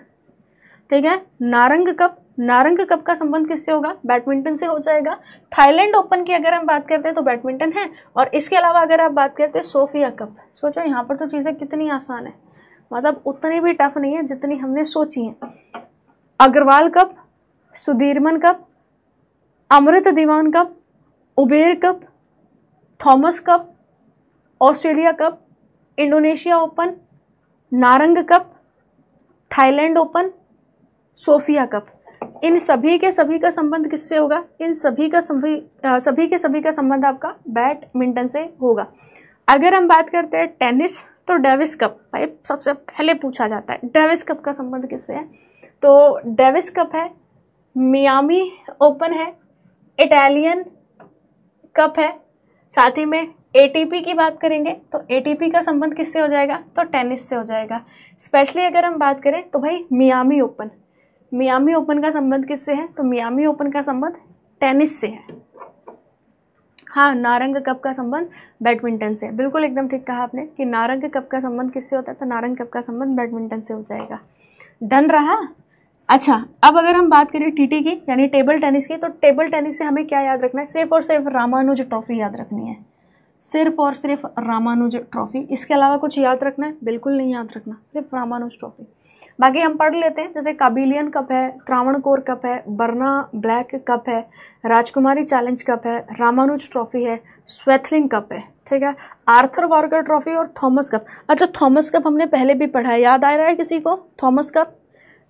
ठीक है नारंग कप नारंग कप का संबंध किससे होगा बैडमिंटन से हो जाएगा थाईलैंड ओपन की अगर हम बात करते हैं तो बैडमिंटन है और इसके अलावा अगर आप बात करते हैं सोफिया कप सोचो यहाँ पर तो चीज़ें कितनी आसान है मतलब उतनी भी टफ नहीं है जितनी हमने सोची हैं Agarwal cup Sudirman cup Amrit Diwan cup Uber cup Thomas cup Australia cup Indonesia Open Narang cup Thailand Open Sofia cup इन सभी के सभी का संबंध किससे होगा इन सभी का सभी सभी के सभी का संबंध आपका बैडमिंटन से होगा अगर हम बात करते हैं टेनिस तो डेविस कप भाई सबसे पहले पूछा जाता है डेविस कप का संबंध किससे है तो डेविस कप है मियामी ओपन है इटालियन कप है साथ ही में एटीपी की बात करेंगे तो एटीपी का संबंध किससे हो जाएगा तो टेनिस से हो जाएगा स्पेशली अगर हम बात करें तो भाई मियामी ओपन मियामी ओपन का संबंध किससे है तो मियामी ओपन का संबंध टेनिस से है हाँ नारंग कप का संबंध बैडमिंटन से है बिल्कुल एकदम ठीक कहा आपने कि नारंग कप का संबंध किससे होता है तो नारंग कप का संबंध बैडमिंटन से हो जाएगा डन रहा अच्छा अब अगर हम बात करें टीटी की यानी टेबल टेनिस की तो टेबल टेनिस से हमें क्या याद रखना है सिर्फ और सिर्फ रामानुज ट्रॉफी याद रखनी है सिर्फ और सिर्फ रामानुज ट्रॉफी इसके अलावा कुछ याद रखना है बिल्कुल नहीं याद रखना सिर्फ रामानुज ट्रॉफी बाकी हम पढ़ लेते हैं जैसे काबिलियन कप है कोर कप है बर्ना ब्लैक कप है राजकुमारी चैलेंज कप है रामानुज ट्रॉफी है स्वेथलिंग कप है ठीक है आर्थर वॉर्कर ट्रॉफी और थॉमस कप अच्छा थॉमस कप हमने पहले भी पढ़ा है याद आ रहा है किसी को थॉमस कप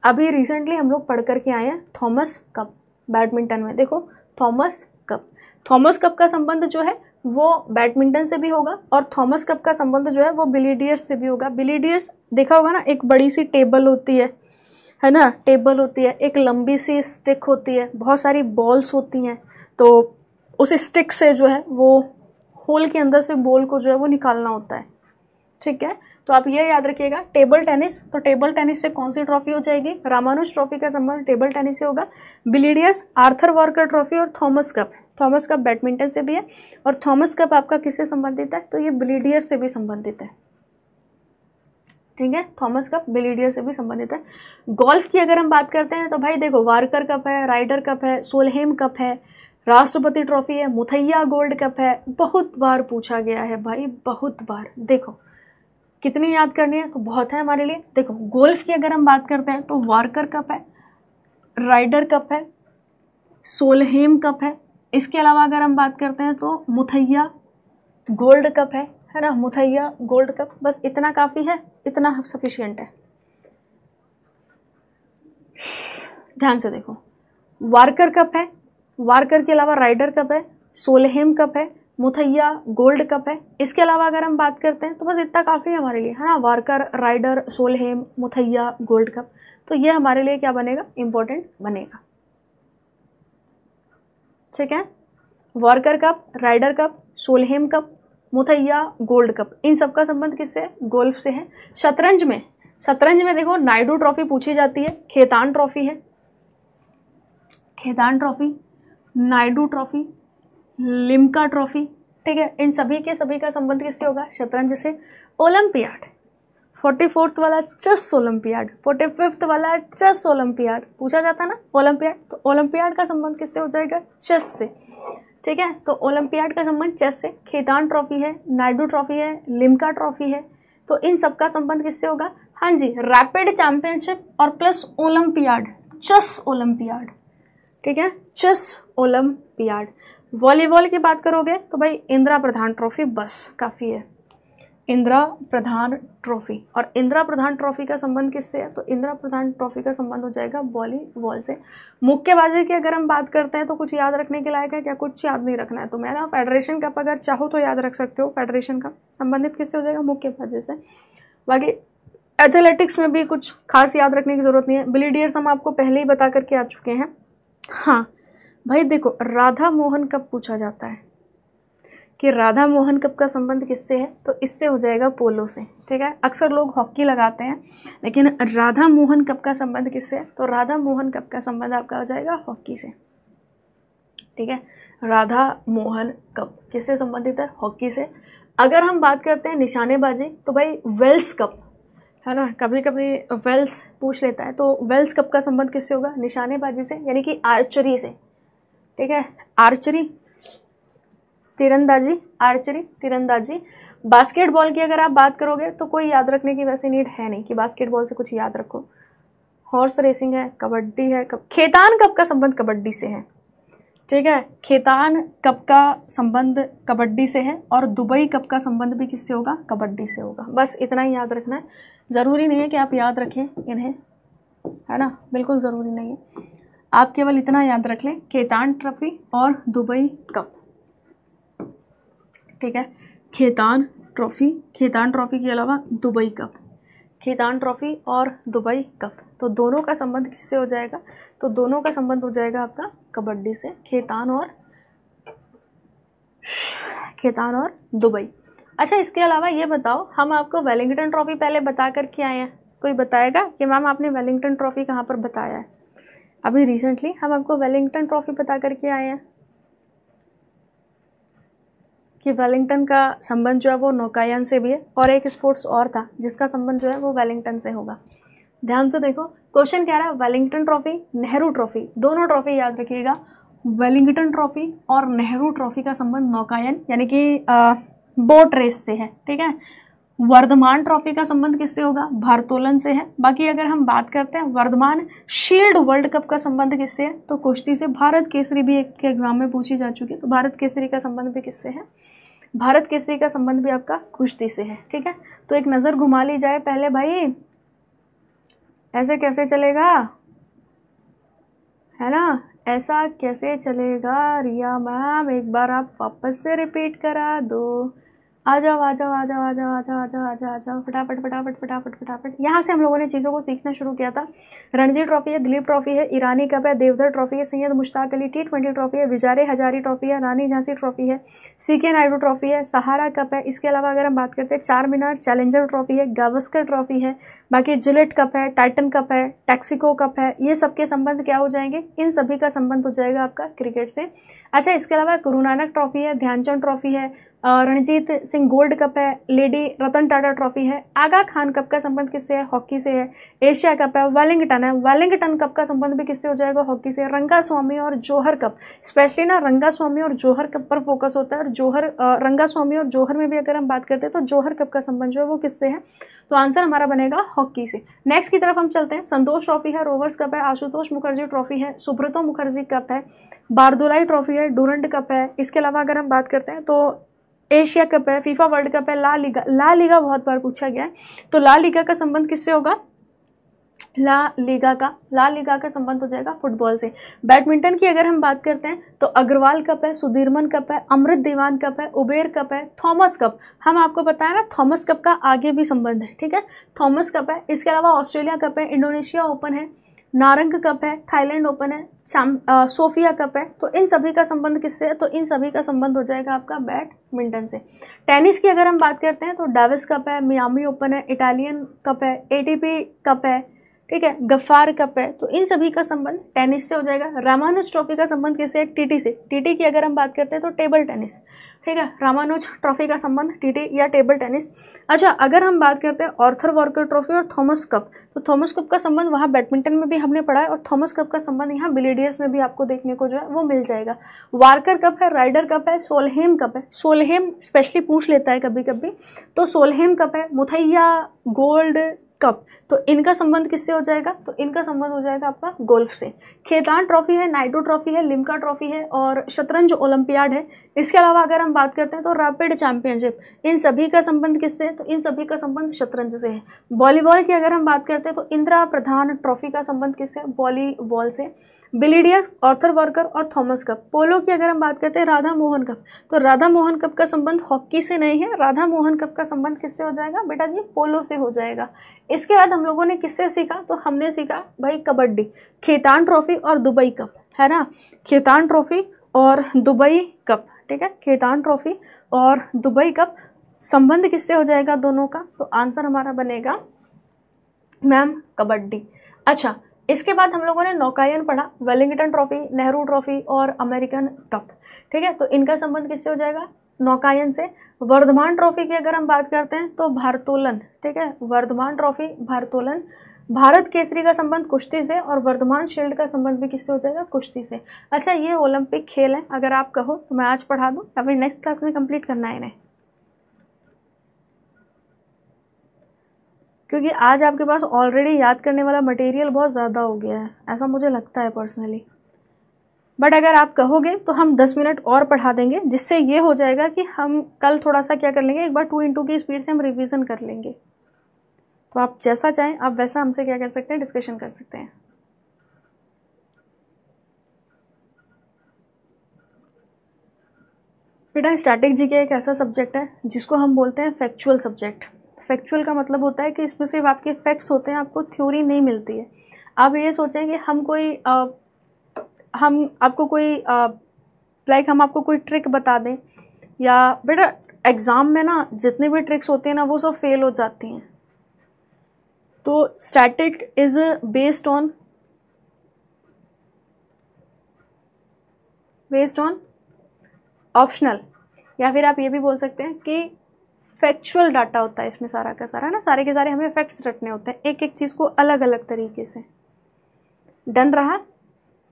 अभी रिसेंटली हम लोग पढ़ करके आए हैं थॉमस कप बैडमिंटन में देखो थॉमस कप थॉमस कप का संबंध जो है वो बैडमिंटन से भी होगा और थॉमस कप का संबंध जो है वो बिलीडियर्स से भी होगा बिलीडियर्स देखा होगा ना एक बड़ी सी टेबल होती है है ना टेबल होती है एक लंबी सी स्टिक होती है बहुत सारी बॉल्स होती हैं तो उस स्टिक से जो है वो होल के अंदर से बॉल को जो है वो निकालना होता है ठीक है तो आप ये याद रखिएगा टेबल टेनिस तो टेबल टेनिस से कौन सी ट्रॉफी हो जाएगी रामानुज ट्रॉफी का संबंध टेबल टेनिस से होगा बिलीडियस आर्थर वॉर्कर ट्रॉफी और Thomas cup Thomas cup badminton से भी है और थॉमस कप आपका किससे संबंधित है तो ये बिलीडियर से भी संबंधित है ठीक है थॉमस कप बिलीडियर से भी संबंधित है गोल्फ की अगर हम बात करते हैं तो भाई देखो वारकर कप है राइडर कप है सोलहेम कप है राष्ट्रपति ट्रॉफी है मुथैया गोल्ड कप है बहुत बार पूछा गया है भाई बहुत बार देखो कितने याद करने हैं बहुत है हमारे लिए देखो गोल्फ की अगर हम बात करते हैं तो वार्कर कप है राइडर कप है सोलहेम कप है इसके अलावा अगर हम बात करते हैं तो मुथैया गोल्ड कप है है ना मुथैया गोल्ड कप बस इतना काफ़ी है इतना सफिशियंट है ध्यान से देखो वार्कर कप है वार्कर के अलावा राइडर कप है सोलहेम कप है मुथैया गोल्ड कप है इसके अलावा अगर हम बात करते हैं तो बस इतना काफ़ी है हमारे लिए है ना Walker Ryder Solheim Muthiah gold cup तो ये हमारे लिए क्या बनेगा इम्पोर्टेंट बनेगा ठीक है Walker cup Ryder cup Solheim cup Muthiah gold cup इन सब का संबंध किससे गोल्फ से है शतरंज में शतरंज में देखो नायडू ट्रॉफी पूछी जाती है खेतान ट्रॉफी है Khaitan trophy Naidu trophy Limca trophy ठीक है इन सभी के सभी का संबंध किससे होगा शतरंज से ओलंपियाड फोर्टी फोर्थ वाला चेस ओलंपियाड फोर्टी फिफ्थ वाला चेस ओलंपियाड पूछा जाता है ना ओलंपियाड तो ओलंपियाड का संबंध किससे हो जाएगा चेस से ठीक है तो ओलंपियाड का संबंध चेस से खेतान ट्रॉफी है नायडू ट्रॉफी है लिम्का ट्रॉफी है तो इन सब का संबंध किससे होगा हाँ जी रैपिड चैंपियनशिप और प्लस ओलंपियाड चेस ओलंपियाड ठीक है चेस ओलंपियाड वॉलीबॉल की बात करोगे तो भाई इंदिरा प्रधान ट्रॉफी बस काफ़ी है इंदिरा प्रधान ट्रॉफी और इंदिरा प्रधान ट्रॉफी का संबंध किससे है तो इंदिरा प्रधान ट्रॉफी का संबंध हो जाएगा वॉलीबॉल से मुक्केबाजी की अगर हम बात करते हैं तो कुछ याद रखने के लायक है क्या कुछ याद नहीं रखना है तो मैं ना फेडरेशन कप अगर चाहो तो याद रख सकते हो फेडरेशन कप संबंधित किससे हो जाएगा मुक्केबाजी से बाकी एथलेटिक्स में भी कुछ खास याद रखने की ज़रूरत नहीं है बिलीडियर्स हम आपको पहले ही बता करके आ चुके हैं हाँ भाई देखो राधा मोहन कब पूछा जाता है कि राधा मोहन कप का संबंध किससे है तो इससे हो जाएगा पोलो से ठीक है अक्सर लोग हॉकी लगाते हैं लेकिन राधा मोहन कप का संबंध किससे है तो राधा मोहन कप का संबंध आपका हो जाएगा हॉकी से ठीक है राधा मोहन कप किससे संबंधित है हॉकी से अगर हम बात करते हैं निशानेबाजी तो भाई वेल्स कप है ना कभी कभी वेल्स पूछ लेता है तो वेल्स कप का संबंध किससे होगा निशानेबाजी से यानी कि आर्चरी से ठीक है आर्चरी तीरंदाजी आर्चरी तीरंदाजी बास्केटबॉल की अगर आप बात करोगे तो कोई याद रखने की वैसे नीड है नहीं कि बास्केटबॉल से कुछ याद रखो हॉर्स रेसिंग है कबड्डी है कब खेतान कब का संबंध कबड्डी से है ठीक है खेतान कब का संबंध कबड्डी से है और दुबई कब का संबंध भी किससे होगा कबड्डी से होगा बस इतना ही याद रखना है ज़रूरी नहीं है कि आप याद रखें इन्हें है ना बिल्कुल ज़रूरी नहीं है आप केवल इतना याद रख लें खेतान ट्रॉफी और दुबई कप ठीक है खेतान ट्रॉफी खेतान ट्रॉफी के अलावा दुबई कप खेतान ट्रॉफी और दुबई कप तो दोनों का संबंध किससे हो जाएगा तो दोनों का संबंध हो जाएगा आपका कबड्डी से खेतान और खेतान और दुबई अच्छा इसके अलावा ये बताओ हम आपको वेलिंगटन ट्रॉफी पहले बता करके आए हैं कोई बताएगा कि मैम आपने वेलिंगटन ट्रॉफी कहाँ पर बताया है अभी रिसेंटली हम आपको वेलिंगटन ट्रॉफी बता करके आए हैं कि वेलिंगटन का संबंध जो है वो नौकायन से भी है और एक स्पोर्ट्स और था जिसका संबंध जो है वो वेलिंगटन से होगा ध्यान से देखो क्वेश्चन कह रहा है वेलिंगटन ट्रॉफी नेहरू ट्रॉफी दोनों ट्रॉफी याद रखिएगा वेलिंगटन ट्रॉफी और नेहरू ट्रॉफी का संबंध नौकायन यानी कि बोट रेस से है ठीक है वर्धमान ट्रॉफी का संबंध किससे होगा भारतोलन से है बाकी अगर हम बात करते हैं वर्धमान शील्ड वर्ल्ड कप का संबंध किससे है तो कुश्ती से भारत केसरी भी एक एग्जाम में पूछी जा चुकी है तो भारत केसरी का संबंध भी किससे है भारत केसरी का संबंध भी आपका कुश्ती से है ठीक है तो एक नज़र घुमा ली जाए पहले भाई ऐसे कैसे चलेगा है ना ऐसा कैसे चलेगा रिया मैम एक बार आप वापस से रिपीट करा दो आ जाओ आ जाओ आ जाओ आ जाओ आ जाओ आ जाओ आ जाओ आ जाओ फटाफट फटाफट फटाफट फटाफट यहाँ से हम लोगों ने चीज़ों को सीखना शुरू किया था रणजी ट्रॉफी है दिलीप ट्रॉफी है ईरानी कप है देवधर ट्रॉफी है Syed Mushtaq Ali T twenty trophy है विजारे हजारी ट्रॉफी है रानी झांसी ट्रॉफी है सी के नायडू ट्रॉफी है सहारा कप है इसके अलावा अगर हम बात करते हैं चार मीनार चैलेंजर ट्रॉफी है गावस्कर ट्रॉफी है बाकी जिलेट कप है टाइटन कप है टैक्सिको कप है ये सबके संबंध क्या हो जाएंगे इन सभी का संबंध हो जाएगा आपका क्रिकेट से अच्छा इसके अलावा गुरु नानक ट्रॉफी है ध्यानचंद ट्रॉफी है रणजीत सिंह गोल्ड कप है लेडी रतन टाटा ट्रॉफी है आगा खान कप का संबंध किससे है हॉकी से है एशिया कप है वेलिंगटन है वेलिंगटन कप का संबंध भी किससे हो जाएगा हॉकी से रंगा स्वामी और जोहर कप स्पेशली ना रंगा स्वामी और जोहर कप पर फोकस होता है और जोहर रंगा स्वामी और जोहर में भी अगर हम बात करते हैं तो जोहर कप का संबंध जो है वो किससे है तो आंसर हमारा बनेगा हॉकी से नेक्स्ट की तरफ हम चलते हैं संतोष ट्रॉफी है रोवर्स कप है आशुतोष मुखर्जी ट्रॉफी है सुब्रतो मुखर्जी कप है बारदुलाई ट्रॉफी है डूरंड कप है इसके अलावा अगर हम बात करते हैं तो एशिया कप है फीफा वर्ल्ड कप है ला लीगा ला लीगा बहुत बार पूछा गया है तो ला लीगा का संबंध किससे होगा ला लीगा का ला लीगा का संबंध हो जाएगा फुटबॉल से बैडमिंटन की अगर हम बात करते हैं तो अग्रवाल कप है सुधीरमन कप है अमृत दीवान कप है उबेर कप है थॉमस कप हम आपको बताएं ना थॉमस कप का आगे भी संबंध है ठीक है थॉमस कप है इसके अलावा ऑस्ट्रेलिया कप है इंडोनेशिया ओपन है नारंग कप है थाईलैंड ओपन है आ, सोफिया कप है तो इन सभी का संबंध किससे है तो इन सभी का संबंध हो जाएगा आपका बैडमिंटन से टेनिस की अगर हम बात करते हैं तो डेविस कप है मियामी ओपन है इटालियन कप है ए कप है ठीक है गफ्फार कप है तो इन सभी का संबंध टेनिस से हो जाएगा रामानुज ट्रॉफी का संबंध किससे है टीटी से टीटी की अगर हम बात करते हैं तो टेबल टेनिस ठीक है रामानुज ट्रॉफी का संबंध टीटी या टेबल टेनिस अच्छा अगर हम बात करते हैं ऑर्थर वॉर्कर ट्रॉफी और थॉमस कप तो थॉमस कप का संबंध वहाँ बैडमिंटन में भी हमने पढ़ा है और थॉमस कप का संबंध यहाँ बिलीडियस में भी आपको देखने को जो है वो मिल जाएगा वार्कर कप है राइडर कप है सोलहेम कप है सोलहेम स्पेशली पूछ लेता है कभी कभी तो सोलहेम कप है मुथैया गोल्ड कप तो इनका संबंध किससे हो जाएगा तो इनका संबंध हो जाएगा आपका गोल्फ से खेतान ट्रॉफी है नाइटो ट्रॉफी है लिम्का ट्रॉफी है और शतरंज ओलंपियाड है इसके अलावा अगर हम बात करते हैं तो रैपिड चैंपियनशिप इन सभी का संबंध किससे है तो इन सभी का संबंध शतरंज से है वॉलीबॉल की अगर हम बात करते हैं तो इंदिरा प्रधान ट्रॉफी का संबंध किससे वॉलीबॉल से बिलीडियस ऑर्थर वर्कर और थॉमस कप पोलो की अगर हम बात करते हैं राधा मोहन कप तो राधा मोहन कप का संबंध हॉकी से नहीं है राधा मोहन कप का संबंध किससे हो जाएगा बेटा जी पोलो से हो जाएगा इसके बाद हम लोगों ने किससे सीखा तो हमने सीखा भाई कबड्डी खेतान ट्रॉफी और दुबई कप है ना खेतान ट्रॉफी और दुबई कप ठीक है खेतान ट्रॉफी और दुबई कप संबंध किससे हो जाएगा दोनों का तो आंसर हमारा बनेगा मैम कबड्डी अच्छा इसके बाद हम लोगों ने नौकायन पढ़ा वेलिंगटन ट्रॉफी नेहरू ट्रॉफी और अमेरिकन कप ठीक है तो इनका संबंध किससे हो जाएगा नौकायन से वर्धमान ट्रॉफी की अगर हम बात करते हैं तो भारतोलन ठीक है वर्धमान ट्रॉफी भारतोलन भारत केसरी का संबंध कुश्ती से और वर्धमान शील्ड का संबंध भी किससे हो जाएगा कुश्ती से अच्छा ये ओलंपिक खेल है अगर आप कहो तो मैं आज पढ़ा दूँ या फिर नेक्स्ट क्लास में कंप्लीट करना है इन्हें क्योंकि आज आपके पास ऑलरेडी याद करने वाला मटेरियल बहुत ज़्यादा हो गया है ऐसा मुझे लगता है पर्सनली बट अगर आप कहोगे तो हम 10 मिनट और पढ़ा देंगे जिससे ये हो जाएगा कि हम कल थोड़ा सा क्या कर लेंगे एक बार टू इंटू की स्पीड से हम रिविजन कर लेंगे तो आप जैसा चाहें आप वैसा हमसे क्या कर सकते हैं डिस्कशन कर सकते हैं बेटा स्टैटिक जी के एक ऐसा सब्जेक्ट है जिसको हम बोलते हैं फैक्चुअल सब्जेक्ट फैक्चुअल का मतलब होता है कि इसमें सिर्फ आपके फैक्ट्स होते हैं आपको थ्योरी नहीं मिलती है आप ये सोचें कि हम कोई आ, हम आपको कोई लाइक हम आपको कोई ट्रिक बता दें या बेटा एग्ज़ाम में ना जितने भी ट्रिक्स होते हैं ना वो सब फेल हो जाती हैं तो static is based on based on optional या फिर आप ये भी बोल सकते हैं कि फैक्चुअल डाटा होता है इसमें सारा का सारा ना सारे के सारे हमें फैक्ट्स रटने होते हैं एक एक चीज़ को अलग अलग तरीके से डन रहा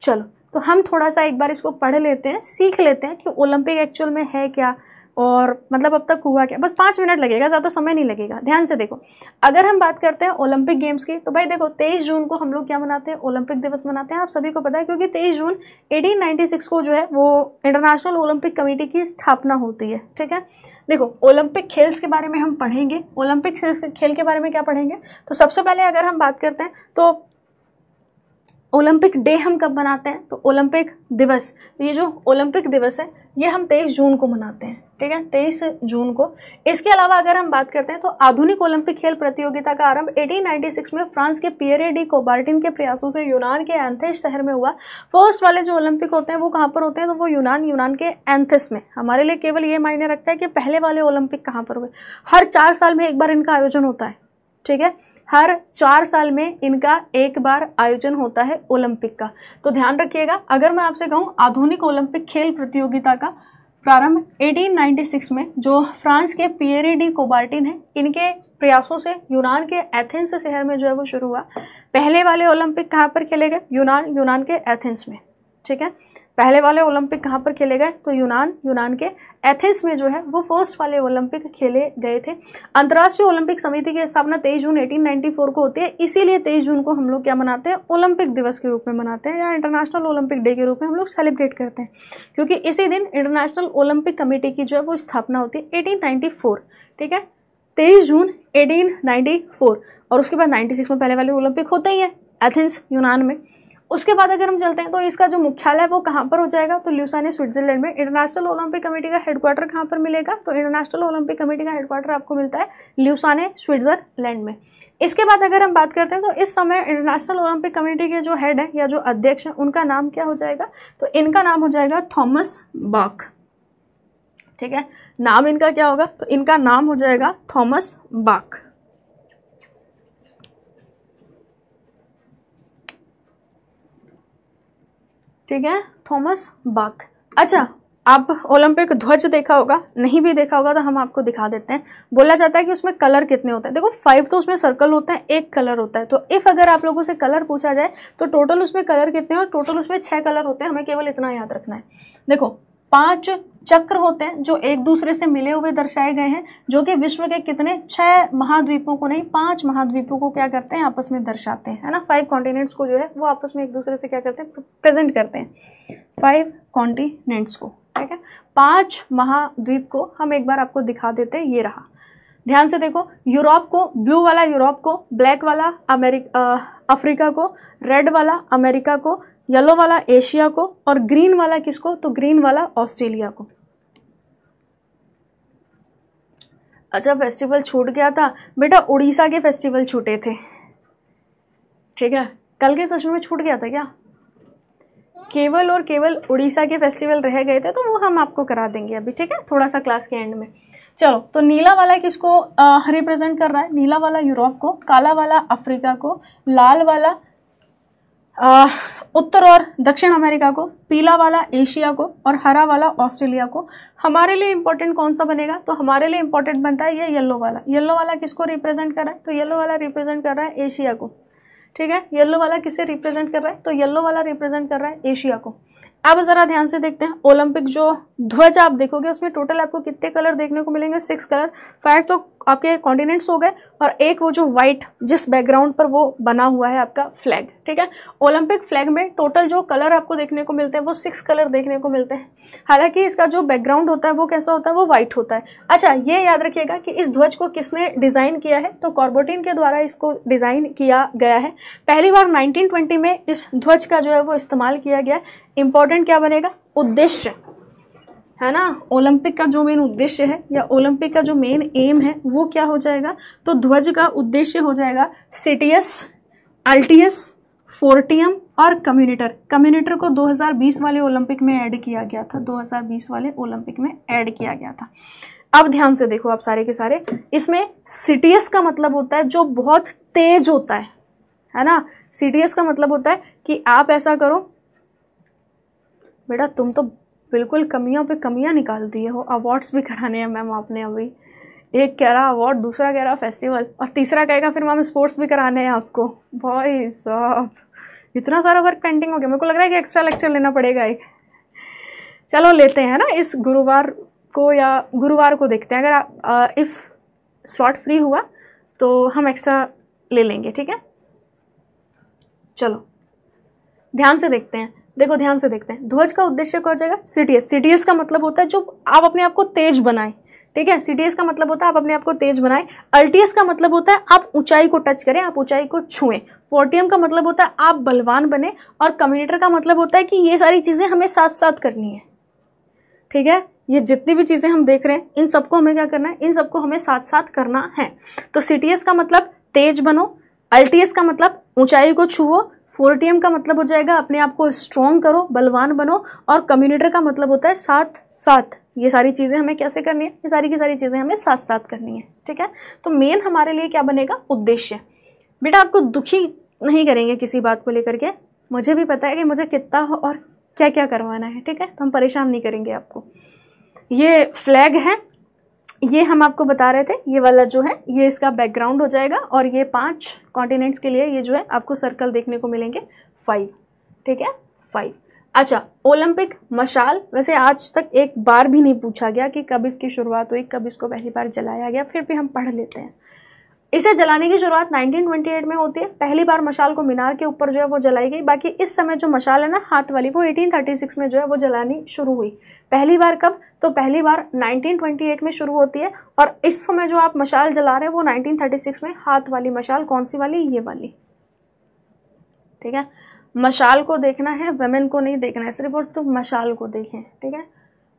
चलो तो हम थोड़ा सा एक बार इसको पढ़ लेते हैं सीख लेते हैं कि ओलंपिक एक्चुअल में है क्या और मतलब अब तक हुआ क्या बस पाँच मिनट लगेगा ज़्यादा समय नहीं लगेगा ध्यान से देखो अगर हम बात करते हैं ओलंपिक गेम्स की तो भाई देखो तेईस जून को हम लोग क्या मनाते हैं ओलंपिक दिवस मनाते हैं आप सभी को पता है क्योंकि तेईस जून 1896 को जो है वो इंटरनेशनल ओलंपिक कमेटी की स्थापना होती है ठीक है देखो ओलंपिक खेल्स के बारे में हम पढ़ेंगे ओलंपिक खेल के बारे में क्या पढ़ेंगे तो सबसे पहले अगर हम बात करते हैं तो ओलंपिक डे हम कब मनाते हैं तो ओलंपिक दिवस तो ये जो ओलंपिक दिवस है ये हम 23 जून को मनाते हैं ठीक है 23 जून को इसके अलावा अगर हम बात करते हैं तो आधुनिक ओलंपिक खेल प्रतियोगिता का आरंभ 1896 में फ्रांस के पियरे डी कोबार्टिन के प्रयासों से यूनान के एंथेस शहर में हुआ फर्स्ट वाले जो ओलंपिक होते हैं वो कहाँ पर होते हैं तो वो यूनान यूनान के एंथेस में हमारे लिए केवल ये मायने रखता है कि पहले वाले ओलंपिक कहाँ पर हुए हर चार साल में एक बार इनका आयोजन होता है ठीक है हर चार साल में इनका एक बार आयोजन होता है ओलंपिक का तो ध्यान रखिएगा अगर मैं आपसे कहूँ आधुनिक ओलंपिक खेल प्रतियोगिता का प्रारंभ 1896 में जो फ्रांस के पियरे डी कोबार्टिन है इनके प्रयासों से यूनान के एथेंस शहर में जो है वो शुरू हुआ पहले वाले ओलंपिक कहाँ पर खेले गए यूनान यूनान के एथेंस में ठीक है पहले वाले ओलंपिक कहाँ पर खेले गए तो यूनान यूनान के एथेंस में जो है वो फर्स्ट वाले ओलंपिक खेले गए थे अंतर्राष्ट्रीय ओलंपिक समिति की स्थापना तेईस जून 1894 को होती है इसीलिए तेईस जून को हम लोग क्या मनाते हैं ओलंपिक दिवस के रूप में मनाते हैं या इंटरनेशनल ओलंपिक डे के रूप में हम लोग सेलिब्रेट करते हैं क्योंकि इसी दिन इंटरनेशनल ओलंपिक कमेटी की जो है वो स्थापना होती है एटीन ठीक है तेईस जून एटीन और उसके बाद नाइन्टी में पहले वाले ओलंपिक होते ही है एथेंस यूनान में उसके बाद अगर हम चलते हैं तो इसका जो मुख्यालय है वो कहाँ पर हो जाएगा तो ल्यूसाने स्विट्जरलैंड में इंटरनेशनल ओलंपिक कमेटी का हेडक्वार्टर कहाँ पर मिलेगा तो इंटरनेशनल ओलंपिक कमेटी का हेडक्वार्टर आपको मिलता है ल्यूसाने स्विट्जरलैंड में इसके बाद अगर हम बात करते हैं तो इस समय इंटरनेशनल ओलंपिक कमेटी के जो हेड हैं या जो अध्यक्ष हैं उनका नाम क्या हो जाएगा तो इनका नाम हो जाएगा थॉमस बाक ठीक है नाम इनका क्या होगा तो इनका नाम हो जाएगा थॉमस बाक ठीक है थॉमस बाक अच्छा आप ओलंपिक ध्वज देखा होगा नहीं भी देखा होगा तो हम आपको दिखा देते हैं बोला जाता है कि उसमें कलर कितने होते हैं देखो फाइव तो उसमें सर्कल होते हैं एक कलर होता है तो इफ़ अगर आप लोगों से कलर पूछा जाए तो टोटल उसमें कलर कितने और टोटल उसमें छह कलर होते हैं हमें केवल इतना याद रखना है देखो पांच चक्र होते हैं जो एक दूसरे से मिले हुए दर्शाए गए हैं जो कि विश्व के कितने छह महाद्वीपों को नहीं पांच महाद्वीपों को क्या करते हैं आपस में दर्शाते हैं है ना फाइव कॉन्टिनेंट्स को जो है वो आपस में एक दूसरे से क्या करते हैं प्रेजेंट करते हैं फाइव कॉन्टिनेंट्स को ठीक है पांच महाद्वीप को हम एक बार आपको दिखा देते हैं ये रहा ध्यान से देखो यूरोप को ब्लू वाला यूरोप को ब्लैक वाला अमेरिका अफ्रीका को रेड वाला अमेरिका को येलो वाला एशिया को और ग्रीन वाला किसको तो ग्रीन वाला ऑस्ट्रेलिया को अच्छा फेस्टिवल छूट गया था बेटा उड़ीसा के फेस्टिवल छूटे थे ठीक है कल के सेशन में छूट गया था क्या केवल और केवल उड़ीसा के फेस्टिवल रह गए थे तो वो हम आपको करा देंगे अभी ठीक है थोड़ा सा क्लास के एंड में चलो तो नीला वाला किसको रिप्रेजेंट कर रहा है नीला वाला यूरोप को काला वाला अफ्रीका को लाल वाला उत्तर और दक्षिण अमेरिका को पीला वाला एशिया को और हरा वाला ऑस्ट्रेलिया को हमारे लिए इम्पोर्टेंट कौन सा बनेगा तो हमारे लिए इम्पोर्टेंट बनता है ये येल्लो वाला येल्लो वाला किसको रिप्रेजेंट कर रहा है तो येल्लो वाला रिप्रेजेंट कर रहा है एशिया को ठीक है येल्लो वाला किसे रिप्रेजेंट कर रहा है तो येल्लो वाला रिप्रेजेंट कर रहा है एशिया को अब ज़रा ध्यान से देखते हैं ओलंपिक जो ध्वज आप देखोगे उसमें टोटल आपको कितने कलर देखने को मिलेंगे सिक्स कलर फाइव तो आपके कॉन्टिनेंट्स हो गए और एक वो जो वाइट जिस बैकग्राउंड पर वो बना हुआ है आपका फ्लैग ठीक है ओलंपिक फ्लैग में टोटल जो कलर आपको देखने को मिलते हैं वो सिक्स कलर देखने को मिलते हैं हालांकि इसका जो बैकग्राउंड होता है वो कैसा होता है वो व्हाइट होता है अच्छा ये याद रखिएगा कि इस ध्वज को किसने डिज़ाइन किया है तो कॉर्बोटिन के द्वारा इसको डिज़ाइन किया गया है पहली बार नाइनटीन में इस ध्वज का जो है वो इस्तेमाल किया गया इंपॉर्टेंट क्या बनेगा उद्देश्य है ना ओलंपिक का जो मेन उद्देश्य है या ओलंपिक का जो मेन एम है वो क्या हो जाएगा तो ध्वज का उद्देश्य हो जाएगा सिटियस अल्टियस फोर्टियम और कम्युनिटर कम्युनिटर को 2020 वाले ओलंपिक में ऐड किया गया था 2020 वाले ओलंपिक में ऐड किया गया था अब ध्यान से देखो आप सारे के सारे इसमें सिटियस का मतलब होता है जो बहुत तेज होता है है ना सिटियस का मतलब होता है कि आप ऐसा करो बेटा तुम तो बिल्कुल कमियों पे कमियां निकाल दिए हो अवार्ड्स भी कराने हैं मैम आपने अभी एक कह रहा अवार्ड दूसरा कह रहा फेस्टिवल और तीसरा कहेगा फिर मैम स्पोर्ट्स भी कराने हैं आपको भाई साहब इतना सारा वर्क पेंटिंग हो गया मेरे को लग रहा है कि एक्स्ट्रा लेक्चर लेना पड़ेगा एक चलो लेते हैं ना इस गुरुवार को या गुरुवार को देखते हैं अगर इफ़ स्लॉट फ्री हुआ तो हम एक्स्ट्रा ले लेंगे ठीक है चलो ध्यान से देखते हैं देखो ध्यान से देखते हैं ध्वज का उद्देश्य क्या हो जाएगा सीटीएस सीटीएस का मतलब होता है जो आप अपने आप को तेज बनाए ठीक है सीटीएस का मतलब होता है आप अपने आप को तेज बनाए अल्टीएस का मतलब होता है आप ऊंचाई को टच करें आप ऊंचाई को छुएं फोर्टियम का मतलब होता है आप बलवान बने और कम्यूनिटर का मतलब होता है कि ये सारी चीज़ें हमें साथ साथ करनी है ठीक है ये जितनी भी चीज़ें हम देख रहे हैं इन सबको हमें क्या करना है इन सबको हमें साथ साथ करना है तो सीटीएस का मतलब तेज बनो अल्टीएस का मतलब ऊंचाई को छुओ फोर्टियम का मतलब हो जाएगा अपने आप को स्ट्रॉन्ग करो बलवान बनो और कम्युनिटर का मतलब होता है साथ साथ ये सारी चीज़ें हमें कैसे करनी है ये सारी की सारी चीज़ें हमें साथ साथ करनी है ठीक है तो मेन हमारे लिए क्या बनेगा उद्देश्य बेटा आपको दुखी नहीं करेंगे किसी बात को लेकर के मुझे भी पता है कि मुझे कितना और क्या क्या करवाना है ठीक है तो हम परेशान नहीं करेंगे आपको ये फ्लैग है ये हम आपको बता रहे थे ये वाला जो है ये इसका बैकग्राउंड हो जाएगा और ये पांच कॉन्टिनेंट्स के लिए ये जो है आपको सर्कल देखने को मिलेंगे फाइव ठीक है फाइव अच्छा ओलंपिक मशाल वैसे आज तक एक बार भी नहीं पूछा गया कि कब इसकी शुरुआत हुई कब इसको पहली बार जलाया गया फिर भी हम पढ़ लेते हैं इसे जलाने की शुरुआत 1928 में होती है पहली बार मशाल को मीनार के ऊपर जो है वो जलाई गई बाकी इस समय जो मशाल है ना हाथ वाली वो 1836 में जो है वो जलानी शुरू हुई पहली बार कब तो पहली बार 1928 में शुरू होती है और इस समय जो आप मशाल जला रहे हैं वो 1936 में हाथ वाली मशाल कौन सी वाली ये वाली ठीक है मशाल को देखना है वेमेन को नहीं देखना है सिर्फ और सिर्फ मशाल को देखें ठीक है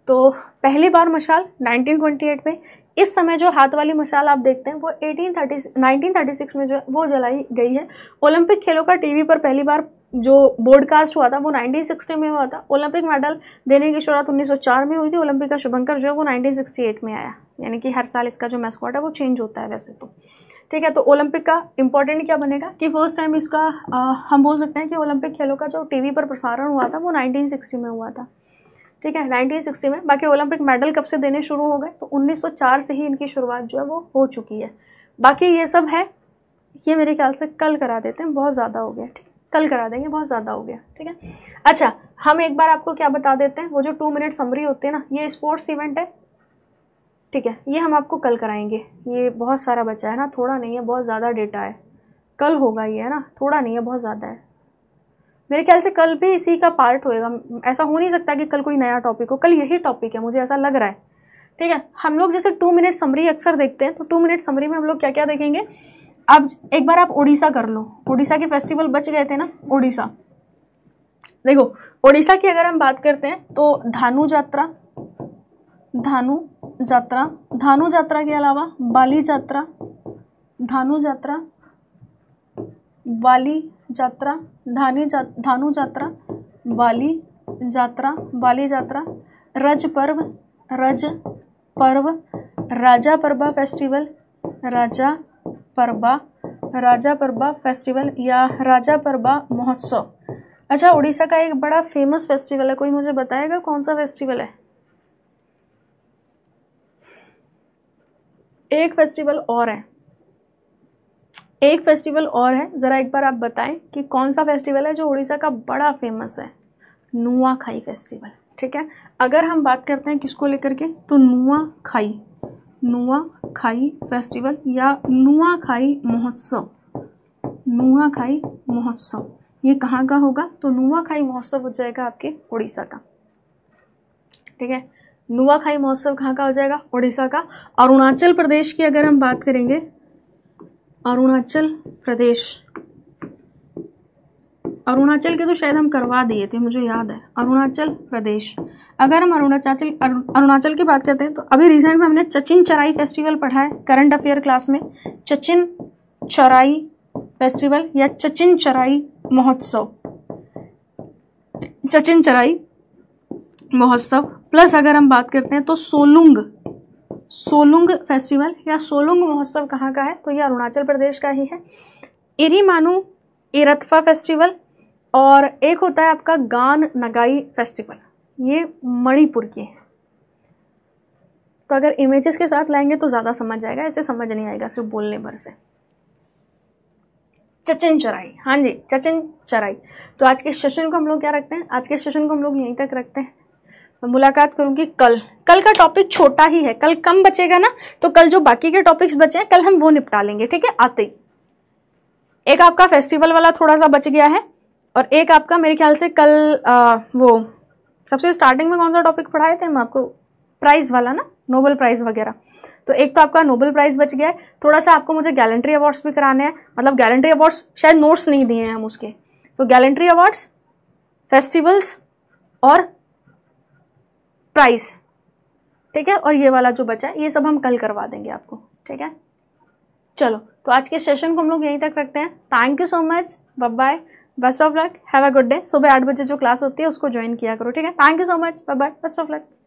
तो पहली बार मशाल 1928 में इस समय जो हाथ वाली मशाल आप देखते हैं वो 1830 1936 में जो वो जलाई गई है ओलंपिक खेलों का टीवी पर पहली बार जो ब्रॉडकास्ट हुआ था वो 1960 में हुआ था ओलंपिक मेडल देने की शुरुआत 1904 में हुई थी ओलंपिक का शुभंकर जो है वो 1968 में आया यानी कि हर साल इसका जो मैस्कॉट है वो चेंज होता है वैसे तो ठीक है तो ओलंपिक का इंपॉर्टेंट क्या बनेगा कि फर्स्ट टाइम इसका आ, हम बोल सकते हैं कि ओलंपिक खेलों का जो टीवी पर प्रसारण हुआ था वो 1960 में हुआ था ठीक है 1960 में बाकी ओलंपिक मेडल कब से देने शुरू हो गए तो 1904 से ही इनकी शुरुआत जो है वो हो चुकी है बाकी ये सब है ये मेरे ख्याल से कल करा देते हैं बहुत ज़्यादा हो गया ठीक कल करा देंगे बहुत ज़्यादा हो गया ठीक है अच्छा हम एक बार आपको क्या बता देते हैं वो जो टू मिनट समरी होती है ना ये स्पोर्ट्स इवेंट है ठीक है ये हम आपको कल कराएंगे ये बहुत सारा बच्चा है ना थोड़ा नहीं है बहुत ज़्यादा डेटा है कल होगा ये है ना थोड़ा नहीं है बहुत ज़्यादा है मेरे ख्याल से कल भी इसी का पार्ट होएगा ऐसा हो नहीं सकता कि कल कोई नया टॉपिक हो कल यही टॉपिक है मुझे ऐसा लग रहा है ठीक है हम लोग जैसे टू मिनट समरी अक्सर देखते हैं तो टू मिनट समरी में हम लोग क्या क्या देखेंगे अब एक बार आप ओडिशा कर लो ओडिशा के फेस्टिवल बच गए थे ना ओडिशा देखो ओडिशा की अगर हम बात करते हैं तो धानु यात्रा धानु यात्रा धानु यात्रा के अलावा बाली यात्रा धानु यात्रा बाली यात्रा धानी जा धानु यात्रा बाली यात्रा बाली यात्रा रज पर्व रज पर्व राजा पर्वा फेस्टिवल राजा परबा राजा परबा फेस्टिवल या राजा परबा महोत्सव अच्छा उड़ीसा का एक बड़ा फेमस फेस्टिवल है कोई मुझे बताएगा कौन सा फेस्टिवल है एक फेस्टिवल और है एक फेस्टिवल और है ज़रा एक बार आप बताएं कि कौन सा फेस्टिवल है जो उड़ीसा का बड़ा फेमस है नुआ खाई फेस्टिवल ठीक है अगर हम बात करते हैं किसको लेकर के तो नुआ खाई खाई फेस्टिवल या खाई महोत्सव खाई महोत्सव ये कहाँ का होगा तो नुआ खाई महोत्सव हो जाएगा आपके उड़ीसा का ठीक है नुआखाई महोत्सव कहाँ का हो जाएगा उड़ीसा का अरुणाचल प्रदेश की अगर हम बात करेंगे अरुणाचल प्रदेश अरुणाचल के तो शायद हम करवा दिए थे मुझे याद है अरुणाचल प्रदेश अगर हम अरुणाचल अरुणाचल की बात करते हैं तो अभी रिसेंट में हमने चचिन चराई फेस्टिवल पढ़ा है करंट अफेयर क्लास में चचिन चराई फेस्टिवल या चचिन चराई महोत्सव चचिन चराई महोत्सव प्लस अगर हम बात करते हैं तो सोलुंग सोलुंग फेस्टिवल या सोलुंग महोत्सव कहाँ का है तो ये अरुणाचल प्रदेश का ही है एरिमानू एरथफा फेस्टिवल और एक होता है आपका गान नगाई फेस्टिवल ये मणिपुर की है तो अगर इमेजेस के साथ लाएंगे तो ज़्यादा समझ आएगा ऐसे समझ नहीं आएगा सिर्फ बोलने भर से चचन चराई हाँ जी चचन चराई तो आज के सेशन को हम लोग क्या रखते हैं आज के सेशन को हम लोग यहीं तक रखते हैं मैं मुलाकात करूंगी कल कल का टॉपिक छोटा ही है कल कम बचेगा ना तो कल जो बाकी के टॉपिक्स बचे हैं कल हम वो निपटा लेंगे ठीक है आते ही एक आपका फेस्टिवल वाला थोड़ा सा बच गया है और एक आपका मेरे ख्याल से कल आ, वो सबसे स्टार्टिंग में कौन सा टॉपिक पढ़ाए थे हम आपको प्राइज वाला ना नोबल प्राइज वगैरह तो एक तो आपका नोबल प्राइज बच गया है थोड़ा सा आपको मुझे गैलेंट्री अवार्ड्स भी कराने हैं मतलब गैलेंट्री अवार्ड्स शायद नोट्स नहीं दिए हैं हम उसके तो गैलेंट्री अवार्ड्स फेस्टिवल्स और प्राइज ठीक है और ये वाला जो बचा है ये सब हम कल करवा देंगे आपको ठीक है चलो तो आज के सेशन को हम लोग यहीं तक रखते हैं thank you so much bye best of luck have a good day सुबह आठ बजे जो क्लास होती है उसको ज्वाइन किया करो ठीक है thank you so much bye bye best of luck